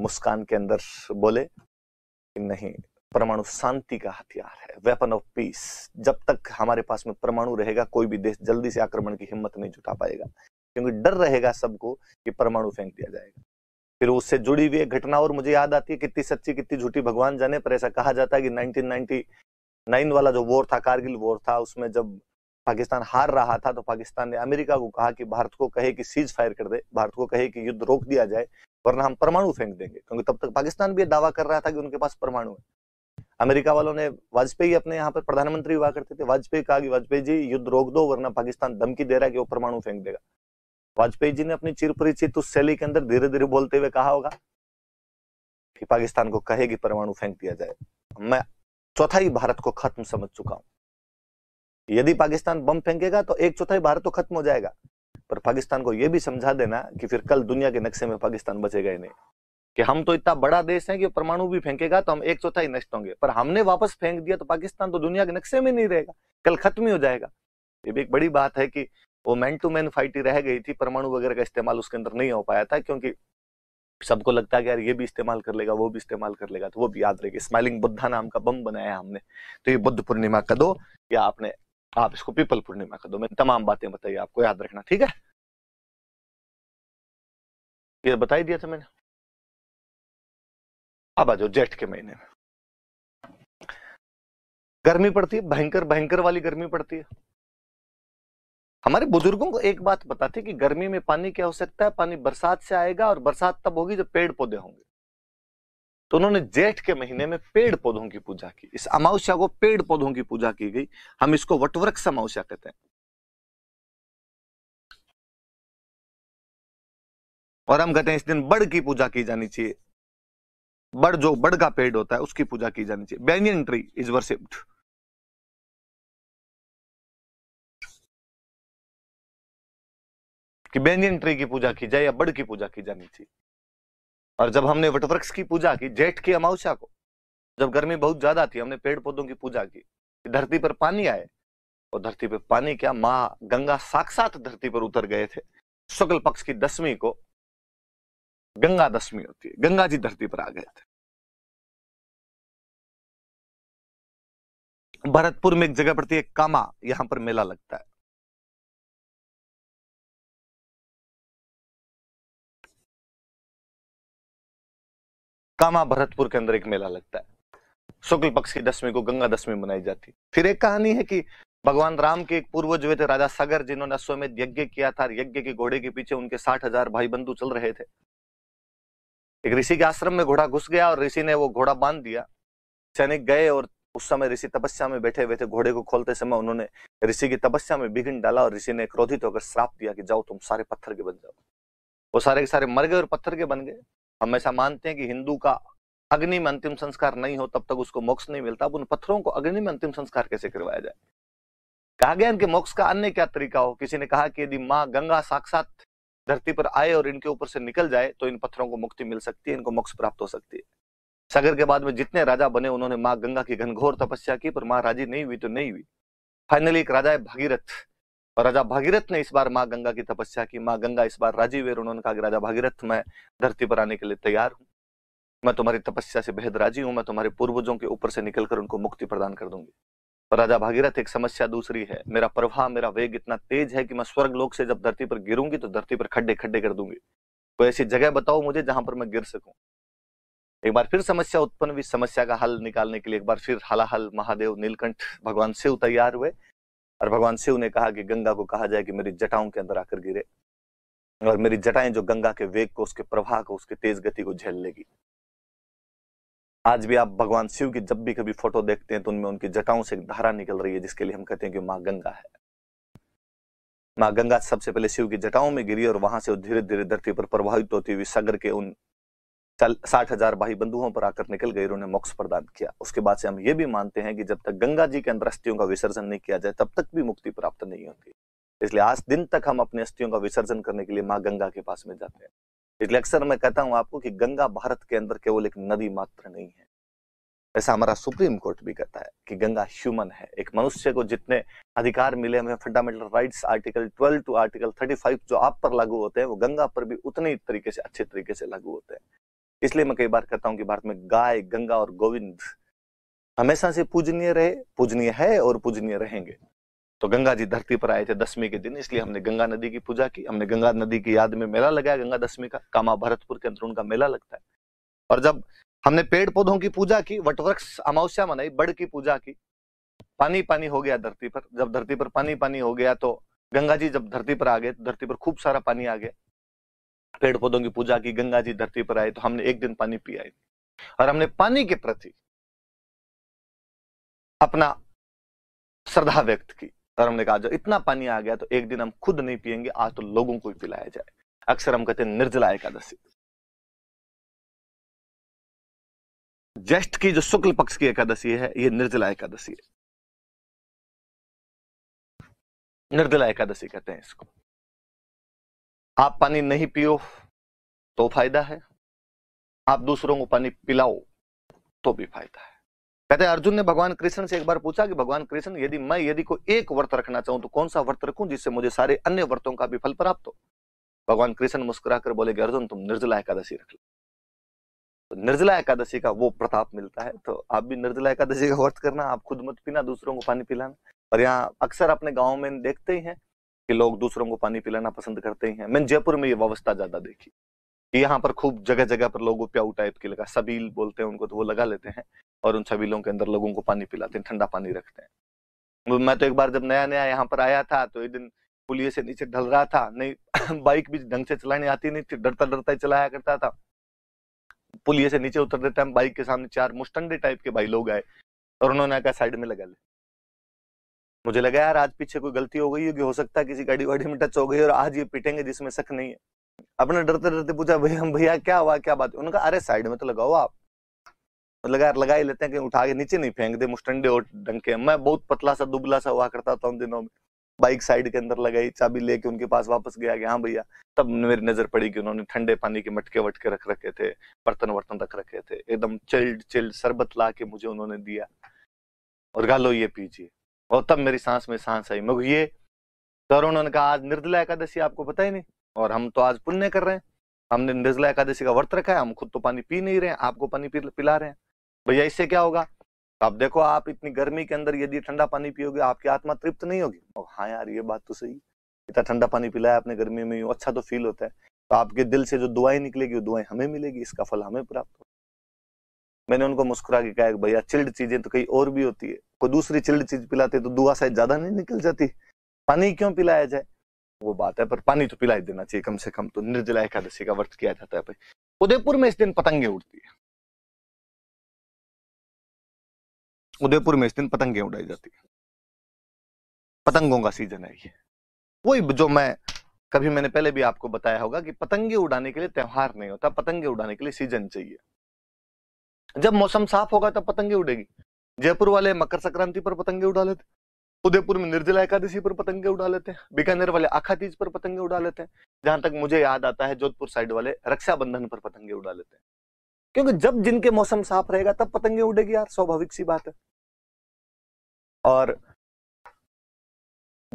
मुस्कान के अंदर बोले कि नहीं परमाणु शांति का हथियार है वेपन ऑफ पीस जब तक हमारे पास में परमाणु रहेगा कोई भी देश जल्दी से आक्रमण की हिम्मत नहीं जुटा पाएगा क्योंकि डर रहेगा सबको कि परमाणु फेंक दिया जाएगा फिर उससे जुड़ी हुई घटना और मुझे याद आती है कितनी सच्ची कितनी झूठी भगवान जाने पर ऐसा कहा जाता है कि नाइनटीन वाला जो वॉर था कारगिल वॉर था उसमें जब पाकिस्तान हार रहा था तो पाकिस्तान ने अमेरिका को कहा कि भारत को कहे कि सीज फायर कर दे भारत को कहे कि युद्ध रोक दिया जाए वरना हम परमाणु फेंक देंगे क्योंकि तब तक पाकिस्तान भी दावा कर रहा था कि उनके पास परमाणु है अमेरिका वालों ने वाजपेयी अपने यहाँ पर प्रधानमंत्री हुआ करते थे वाजपेयी कहा कि वाजपेयी जी युद्ध रोक दो वरना पाकिस्तान धमकी दे रहा है कि वो परमाणु फेंक देगा वाजपेयी जी ने अपनी चिर परिचित उस शैली के अंदर धीरे धीरे बोलते हुए कहा होगा कि पाकिस्तान को कहे कि परमाणु फेंक दिया जाए मैं चौथाई भारत को खत्म समझ चुका हूं यदि पाकिस्तान बम फेंकेगा तो एक चौथाई भारत तो खत्म हो जाएगा पर पाकिस्तान को यह भी समझा देना कि फिर कल दुनिया के नक्शे में पाकिस्तान बचेगा ही नहीं कि हम तो इतना बड़ा देश है कि परमाणु भी फेंकेगा तो हम एक चौथाई नष्ट होंगे पर हमने वापस फेंक दिया तो पाकिस्तान तो दुनिया के नक्शे में नहीं रहेगा कल खत्म ही हो जाएगा ये भी एक बड़ी बात है कि वो मैन टू मैन फाइट ही रह गई थी परमाणु वगैरह का इस्तेमाल उसके अंदर नहीं हो पाया था क्योंकि सबको लगता है कि यार ये भी इस्तेमाल कर लेगा वो भी इस्तेमाल कर लेगा तो वो भी याद रहेगा स्माइलिंग बुद्धा नाम का बम बनाया हमने तो ये बुद्ध पूर्णिमा का दो या आपने आप इसको पीपल पूर्णिमा का दो मैंने तमाम बातें बताइए आपको याद रखना ठीक है ये बताई दिया था मैंने अब आ जाओ जेठ के महीने में गर्मी पड़ती है भयंकर भयंकर वाली गर्मी पड़ती है हमारे बुजुर्गों को एक बात बताते कि गर्मी में पानी क्या हो सकता है पानी बरसात से आएगा और बरसात तब होगी जब पेड़ पौधे होंगे तो उन्होंने जेठ के महीने में पेड़ पौधों की पूजा की इस अमावस्या को पेड़ पौधों की पूजा की गई हम इसको वटवृक्ष अमावस्या कहते हैं और हम कहते हैं इस दिन बड़ की पूजा की जानी चाहिए बड़ जो बड़ का पेड़ होता है उसकी पूजा की जानी चाहिए बैनियन ट्री इज वर्सिप्ड कि बैनियन ट्री की पूजा की जाए या बड़ की पूजा की जानी चाहिए और जब हमने वटवृक्ष की पूजा की जेठ की अमावस्या को जब गर्मी बहुत ज्यादा थी हमने पेड़ पौधों की पूजा की धरती पर पानी आए और धरती पर पानी क्या माँ गंगा साक्षात धरती पर उतर गए थे शुक्ल पक्ष की दसवीं को गंगा दशमी होती है गंगा जी धरती पर आ गए थे भरतपुर में एक जगह पड़ती है कामा यहां पर मेला लगता है कामा भरतपुर के अंदर एक मेला लगता है शुक्ल पक्ष की दशमी को गंगा दशमी मनाई जाती है फिर एक कहानी है कि भगवान राम के एक पूर्वज हुए थे राजा सागर जिन्होंने अश्वमेध यज्ञ किया था यज्ञ के घोड़े के पीछे उनके साठ हजार भाई बंधु चल रहे थे एक ऋषि के आश्रम में घोड़ा घुस गया और ऋषि ने वो घोड़ा बांध दिया सैनिक गए और उस समय ऋषि तपस्या में बैठे हुए थे घोड़े को खोलते समय उन्होंने ऋषि की तपस्या में बिघन डाला और ऋषि ने क्रोधित होकर श्राप दिया कि जाओ तुम सारे पत्थर के बन जाओ वो सारे के सारे मर गए और पत्थर के बन गए हमेशा मानते हैं कि हिंदू का अग्नि में अंतिम संस्कार नहीं हो तब तक उसको मोक्ष नहीं मिलता अब उन पत्थरों को अग्नि में अंतिम संस्कार कैसे करवाया जाए कहा गया इनके मोक्ष का अन्य क्या तरीका हो किसी ने कहा कि यदि माँ गंगा साक्षात धरती पर आए और इनके ऊपर से निकल जाए तो इन पत्थरों को मुक्ति मिल सकती है इनको मोक्ष प्राप्त हो सकती है सागर के बाद में जितने राजा बने उन्होंने माँ गंगा की घनघोर तपस्या की पर माँ राजी नहीं हुई तो नहीं हुई फाइनली एक राजा है भागीरथ और राजा भागीरथ ने इस बार माँ गंगा की तपस्या की माँ गंगा इस बार राजी हुए उन्होंने कहा कि राजा भागीरथ मैं धरती पर आने के लिए तैयार हूँ मैं तुम्हारी तपस्या से बेहद राजी हूँ मैं तुम्हारे पूर्वजों के ऊपर से निकलकर उनको मुक्ति प्रदान कर दूंगी राजा भागीरथ एक समस्या दूसरी है मेरा प्रवाह मेरा वेग इतना तेज है कि मैं स्वर्ग लोक से जब धरती पर गिरूंगी तो धरती पर खड्डे खड्डे कर दूंगी कोई ऐसी जगह बताओ मुझे जहां पर मैं गिर सकूं एक बार फिर समस्या उत्पन्न हुई समस्या का हल निकालने के लिए एक बार फिर हलाहल महादेव नीलकंठ भगवान शिव तैयार हुए और भगवान शिव ने कहा कि गंगा को कहा जाए कि मेरी जटाओं के अंदर आकर गिरे और मेरी जटाएं जो गंगा के वेग को उसके प्रवाह को उसके तेज गति को झेल लेगी आज भी आप भगवान शिव की जब भी कभी फोटो देखते हैं तो उनमें उनकी जटाओं से एक धारा निकल रही है जिसके लिए हम कहते हैं कि माँ गंगा है माँ गंगा सबसे पहले शिव की जटाओं में गिरी और वहां से धीरे धीरे धरती पर प्रभावित होती हुई सागर के उन साठ हजार भाई बंधुओं पर आकर निकल गए उन्हें मोक्ष प्रदान किया उसके बाद से हम ये भी मानते हैं कि जब तक गंगा जी के अंदर अस्थियों का विसर्जन नहीं किया जाए तब तक भी मुक्ति प्राप्त नहीं होती इसलिए आज दिन तक हम अपने अस्थियों का विसर्जन करने के लिए माँ गंगा के पास में जाते हैं इसलिए अक्सर मैं कहता हूं आपको कि गंगा भारत के अंदर केवल एक नदी मात्र नहीं है ऐसा हमारा सुप्रीम कोर्ट भी कहता है कि गंगा ह्यूमन है एक मनुष्य को जितने अधिकार मिले हमें fundamental rights article 12 to article 35 जो आप पर लागू होते हैं वो गंगा पर भी उतने ही तरीके से अच्छे तरीके से लागू होते हैं इसलिए मैं कई बार कहता हूँ कि भारत में गाय गंगा और गोविंद हमेशा से पूजनीय रहे पूजनीय है और पूजनीय रहेंगे तो गंगा जी धरती पर आए थे दसवीं के दिन इसलिए हमने गंगा नदी की पूजा की हमने गंगा नदी की याद में मेला लगाया गंगा दसवीं का कामा भरतपुर के अंदर उनका मेला लगता है और जब हमने पेड़ पौधों की पूजा की वटवृक्ष अमावस्या मनाई बड़ की पूजा की पानी पानी हो गया धरती पर जब धरती पर पानी पानी हो गया तो गंगा जी जब धरती पर आ गए तो धरती पर खूब सारा पानी आ गया पेड़ पौधों की पूजा की गंगा जी धरती पर आए तो हमने एक दिन पानी पिया और हमने पानी के प्रति अपना श्रद्धा व्यक्त की और हमने कहा जो इतना पानी आ गया तो एक दिन हम खुद नहीं पियेंगे आज तो लोगों को ही पिलाया जाए अक्सर हम कहते हैं निर्जला एकादशी ज्येष्ठ की जो शुक्ल पक्ष की एकादशी है ये निर्जला एकादशी है निर्जला एकादशी कहते हैं इसको आप पानी नहीं पियो तो फायदा है आप दूसरों को पानी पिलाओ तो भी फायदा है कहते अर्जुन ने भगवान कृष्ण से एक बार पूछा कि भगवान कृष्ण यदि मैं यदि को एक व्रत रखना चाहूं तो कौन सा व्रत रखूं जिससे मुझे सारे अन्य व्रतों का भी फल प्राप्त हो भगवान कृष्ण मुस्कुराकर बोले कि अर्जुन तुम निर्जला एकादशी रख लो तो निर्जला एकादशी का वो प्रताप मिलता है तो आप भी निर्जला एकादशी का व्रत करना आप खुद मत पीना दूसरों को पानी पिलाना और यहाँ अक्सर अपने गाँव में देखते ही हैं कि लोग दूसरों को पानी पिलाना पसंद करते ही हैं मैंने जयपुर में ये व्यवस्था ज्यादा देखी यहाँ पर खूब जगह जगह पर लोगों प्याऊ टाइप के लगा सबील बोलते हैं उनको तो वो लगा लेते हैं और उन सबीलों के अंदर लोगों को पानी पिलाते हैं ठंडा पानी रखते हैं मैं तो एक बार जब नया नया यहाँ पर आया था तो एक दिन पुलिया से नीचे ढल रहा था नहीं बाइक भी ढंग से चलाने आती नहीं थी डरता डरता ही चलाया करता था पुलिया से नीचे उतरते टाइम बाइक के सामने चार मुस्टंडे टाइप के भाई लोग आए और उन्होंने कहा साइड में लगा ले मुझे लगा यार आज पीछे कोई गलती हो गई होगी हो सकता है किसी गाड़ी वाड़ी में टच हो गई और आज ये पिटेंगे जिसमें शक नहीं है अपने डरते डरते पूछा भैया भैया क्या हुआ क्या बात उन्होंने कहा अरे साइड में तो लगाओ आप तो लगा लगा ही लेते हैं कहीं उठा के नीचे नहीं फेंक दे मुस्टंडे और डंके मैं बहुत पतला सा दुबला सा हुआ करता था उन दिनों में बाइक साइड के अंदर लगाई चाबी लेके उनके पास वापस गया कि हाँ भैया तब मेरी नजर पड़ी कि उन्होंने ठंडे पानी के मटके वटके रख रखे थे बर्तन वर्तन रख रखे थे एकदम चिल्ड चिल्ड शरबत ला के मुझे उन्होंने दिया और गालो ये पीजिए और तब मेरी सांस में सांस आई मगर ये तो उन्होंने कहा आज निर्दला एकादशी आपको पता ही नहीं और हम तो आज पुण्य कर रहे हैं हमने निर्जला एकादशी का व्रत रखा है हम खुद तो पानी पी नहीं रहे हैं आपको पानी पिला रहे हैं भैया इससे क्या होगा आप देखो आप इतनी गर्मी के अंदर यदि ठंडा पानी पियोगे आपकी आत्मा तृप्त नहीं होगी और हाँ यार ये बात तो सही इतना ठंडा पानी पिलाया आपने गर्मी में अच्छा तो फील होता है तो आपके दिल से जो दुआएं निकलेगी वो दुआएं हमें मिलेगी इसका फल हमें प्राप्त होगा मैंने उनको मुस्कुरा के कहा भैया चिल्ड चीजें तो कई और भी होती है कोई दूसरी चिल्ड चीज पिलाते तो दुआ शायद ज्यादा नहीं निकल जाती पानी क्यों पिलाया जाए वो बात है पर पानी तो पिला ही देना चाहिए कम से कम तो निर्जला एकादशी का व्रत किया जाता है भाई उदयपुर में इस दिन पतंगे उड़ती है उदयपुर में इस दिन पतंगे उड़ाई जाती है पतंगों का सीजन है ये वही जो मैं कभी मैंने पहले भी आपको बताया होगा कि पतंगे उड़ाने के लिए त्यौहार नहीं होता पतंगे उड़ाने के लिए सीजन चाहिए जब मौसम साफ होगा तब पतंगे उड़ेगी जयपुर वाले मकर संक्रांति पर पतंगे उड़ा लेते उदयपुर में निर्जला एकादशी पर पतंगे उड़ा लेते हैं बीकानेर वाले आखा तीज पर पतंगे उड़ा लेते हैं जहां तक मुझे याद आता है जोधपुर साइड वाले रक्षाबंधन पर पतंगे उड़ा लेते हैं क्योंकि जब जिनके मौसम साफ रहेगा तब पतंगे उड़ेगी यार स्वाभाविक सी बात है और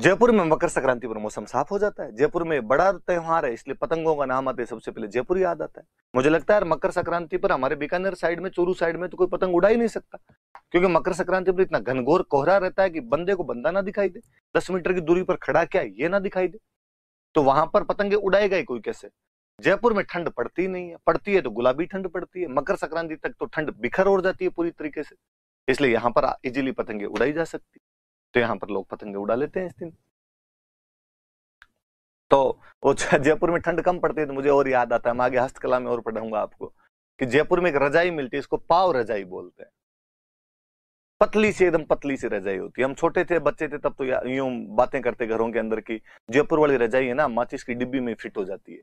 जयपुर में मकर संक्रांति पर मौसम साफ हो जाता है जयपुर में बड़ा त्यौहार है इसलिए पतंगों का नाम आते सबसे पहले जयपुर याद आता है मुझे लगता है मकर संक्रांति पर हमारे बीकानेर साइड में चूरू साइड में तो कोई पतंग उड़ा ही नहीं सकता क्योंकि मकर संक्रांति पर इतना घनघोर कोहरा रहता है कि बंदे को बंदा ना दिखाई दे दस मीटर की दूरी पर खड़ा क्या ये ना दिखाई दे तो वहां पर पतंगे उड़ाएगा ही कोई कैसे जयपुर में ठंड पड़ती नहीं है पड़ती है तो गुलाबी ठंड पड़ती है मकर संक्रांति तक तो ठंड बिखर और जाती है पूरी तरीके से इसलिए यहाँ पर इजिली पतंगे उड़ाई जा सकती तो यहाँ पर लोग पतंगे उड़ा लेते हैं इस दिन तो वो जयपुर में ठंड कम पड़ती है तो मुझे और याद आता है मैं आगे हस्तकला में और पढ़ाऊंगा आपको कि जयपुर में एक रजाई मिलती है इसको पाव रजाई बोलते हैं पतली सी एकदम पतली सी रजाई होती है हम छोटे थे बच्चे थे तब तो यूं बातें करते घरों के अंदर की जयपुर वाली रजाई है ना माचिस की डिब्बी में फिट हो जाती है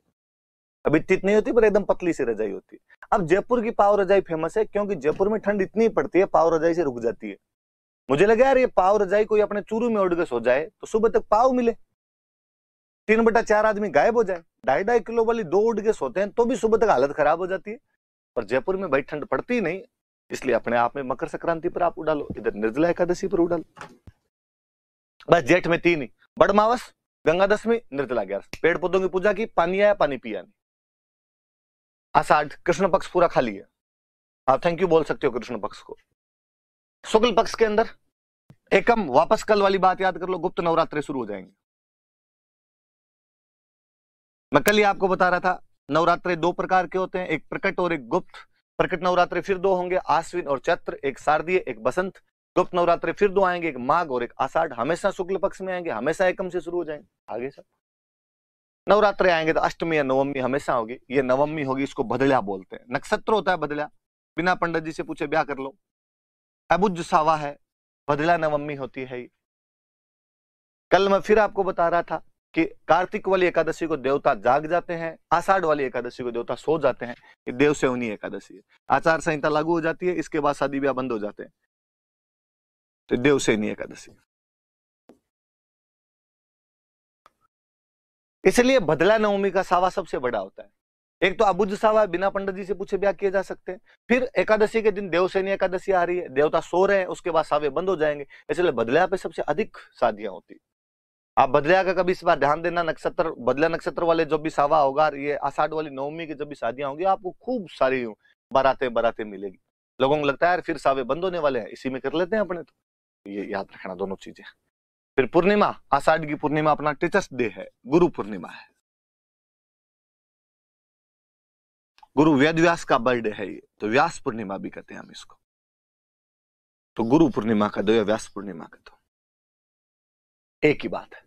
अभी इतनी नहीं होती पर एकदम पतली सी रजाई होती है अब जयपुर की पाव रजाई फेमस है क्योंकि जयपुर में ठंड इतनी पड़ती है पाव रजाई से रुक जाती है मुझे लगा यार ये पाव रजाई कोई अपने चूरू में के सो जाए तो सुबह तक पाव मिले तीन बटा चार आदमी गायब हो जाए ढाई ढाई किलो वाली दो के सोते हैं तो भी सुबह तक हालत खराब हो जाती है पर जयपुर में भाई ठंड पड़ती नहीं इसलिए अपने आप में मकर संक्रांति पर आप उड़ा लो इधर निर्जला एकादशी पर उड़ा लो बस जेठ में तीन ही बड़मावस गंगा दशमी निर्जला ग्यारह पेड़ पौधों की पूजा की पानी आया पानी पिया नहीं आषाढ़ कृष्ण पक्ष पूरा खाली है आप थैंक यू बोल सकते हो कृष्ण पक्ष को शुक्ल पक्ष के अंदर एकम वापस कल वाली बात याद कर लो गुप्त नवरात्र शुरू हो जाएंगे मैं कल ही आपको बता रहा था नवरात्रे दो प्रकार के होते हैं एक प्रकट और एक गुप्त प्रकट नवरात्रे फिर दो होंगे आश्विन और चैत्र एक शारदीय एक बसंत गुप्त नवरात्रे फिर दो आएंगे एक माघ और एक आषाढ़ हमेशा शुक्ल पक्ष में आएंगे हमेशा एकम से शुरू हो जाएंगे आगे सब नवरात्रे आएंगे तो अष्टमी या नवमी हमेशा होगी ये नवमी होगी इसको बदलिया बोलते हैं नक्षत्र होता है बदलिया बिना पंडित जी से पूछे ब्याह कर लो अबुज सावा है भदला नवमी होती है कल मैं फिर आपको बता रहा था कि कार्तिक वाली एकादशी को देवता जाग जाते हैं आषाढ़ वाली एकादशी को देवता सो जाते हैं कि देव उन्हीं एकादशी है आचार संहिता लागू हो जाती है इसके बाद शादी ब्याह बंद हो जाते हैं तो देव उन्हीं एकादशी इसलिए भदला नवमी का सावा सबसे बड़ा होता है एक तो अबुद्ध सावा बिना पंडित जी से पूछे ब्याह किए जा सकते हैं फिर एकादशी के दिन देवसेनी एकादशी आ रही है देवता सो रहे हैं उसके बाद सावे बंद हो जाएंगे इसलिए बदलिया पे सबसे अधिक शादियां होती आप बदलिया का कभी इस बार ध्यान देना नक्षत्र बदलिया नक्षत्र वाले जब भी सावा होगा ये आषाढ़ वाली नवमी की जब भी शादियां होगी आपको खूब सारी बराते बराते मिलेगी लोगों को लगता है यार फिर सावे बंद होने वाले हैं इसी में कर लेते हैं अपने तो ये याद रखना दोनों चीजें फिर पूर्णिमा आषाढ़ की पूर्णिमा अपना टीचर्स डे है गुरु पूर्णिमा है गुरु वेद व्यास का बर्थडे है ये तो व्यास पूर्णिमा भी कहते हैं हम इसको तो गुरु पूर्णिमा का दो या व्यास पूर्णिमा का दो एक ही बात है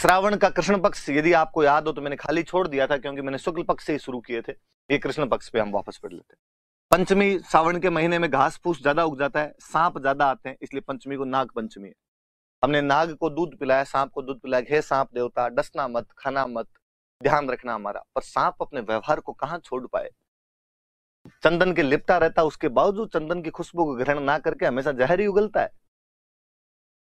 श्रावण का कृष्ण पक्ष यदि आपको याद हो तो मैंने खाली छोड़ दिया था क्योंकि मैंने शुक्ल पक्ष से ही शुरू किए थे ये कृष्ण पक्ष पे हम वापस पढ़ लेते हैं पंचमी श्रावण के महीने में घास फूस ज्यादा उग जाता है सांप ज्यादा आते हैं इसलिए पंचमी को नाग पंचमी है हमने नाग को दूध पिलाया सांप को दूध पिलाया हे सांप देवता डसना मत खाना मत ध्यान रखना हमारा पर सांप अपने व्यवहार को कहां छोड़ पाए चंदन के लिपटा रहता उसके बावजूद चंदन की खुशबू को ग्रहण ना करके हमेशा जहर ही उगलता है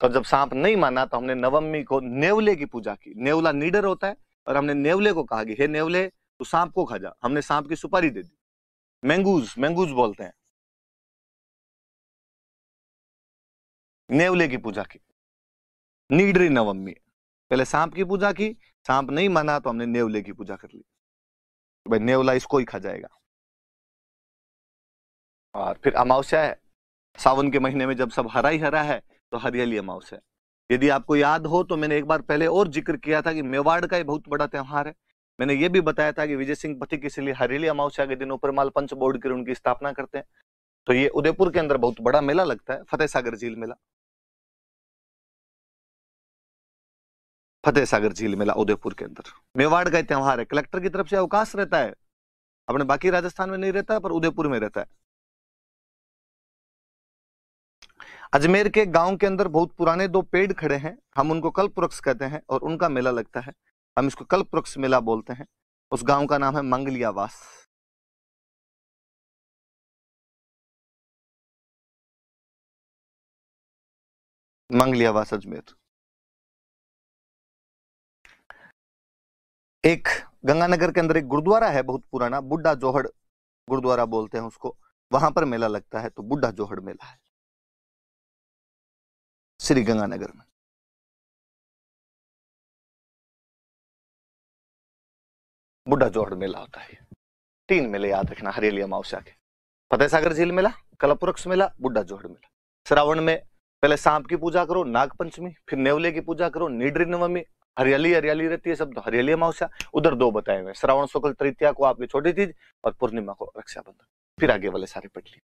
तो जब सांप नहीं माना तो हमने नवमी को नेवले की पूजा की नेवला नीडर होता है और हमने नेवले को कहा कि हे नेवले तू सांप को खा जा हमने सांप की सुपारी दे दी मैंगूज मैंगूज बोलते हैं नेवले की पूजा की नीडरी नवमी पहले सांप की पूजा की सांप नहीं माना तो हमने नेवले की पूजा कर ली भाई नेवला इसको ही खा जाएगा और फिर अमावस्या है सावन के महीने में जब सब हरा ही हरा है तो हरियाली अमावस्या है यदि आपको याद हो तो मैंने एक बार पहले और जिक्र किया था कि मेवाड़ का ये बहुत बड़ा त्यौहार है मैंने ये भी बताया था कि विजय सिंह पथिक इसलिए हरियाली अमावस्या के दिन माल पंच बोर्ड की उनकी स्थापना करते हैं तो ये उदयपुर के अंदर बहुत बड़ा मेला लगता है फतेह सागर झील मेला फतेह सागर झील मेला उदयपुर के अंदर मेवाड़ का त्यौहार है कलेक्टर की तरफ से अवकाश रहता है अपने बाकी राजस्थान में नहीं रहता है पर उदयपुर में रहता है अजमेर के गांव के अंदर बहुत पुराने दो पेड़ खड़े हैं हम उनको वृक्ष कहते हैं और उनका मेला लगता है हम इसको वृक्ष मेला बोलते हैं उस गांव का नाम है मंगलियावास मंगलियावास अजमेर एक गंगानगर के अंदर एक गुरुद्वारा है बहुत पुराना बुड्ढा जोहड़ गुरुद्वारा बोलते हैं उसको वहां पर मेला लगता है तो बुड्ढा जोहड़ मेला है श्री गंगानगर में बुड्ढा जोहड़ मेला होता है तीन मेले याद रखना हरेली अमावस्या के फतेह सागर झील मेला कलापुरक्ष मेला बुड्ढा जोहड़ मेला श्रावण में पहले सांप की पूजा करो नाग पंचमी फिर नेवले की पूजा करो नीडरी नवमी हरियाली हरियाली रहती है तो हरियाली अमावस्या उधर दो बताए हुए श्रावण शुक्ल तृतीया को आपकी छोटी चीज और पूर्णिमा को रक्षाबंधन फिर आगे वाले सारे पटली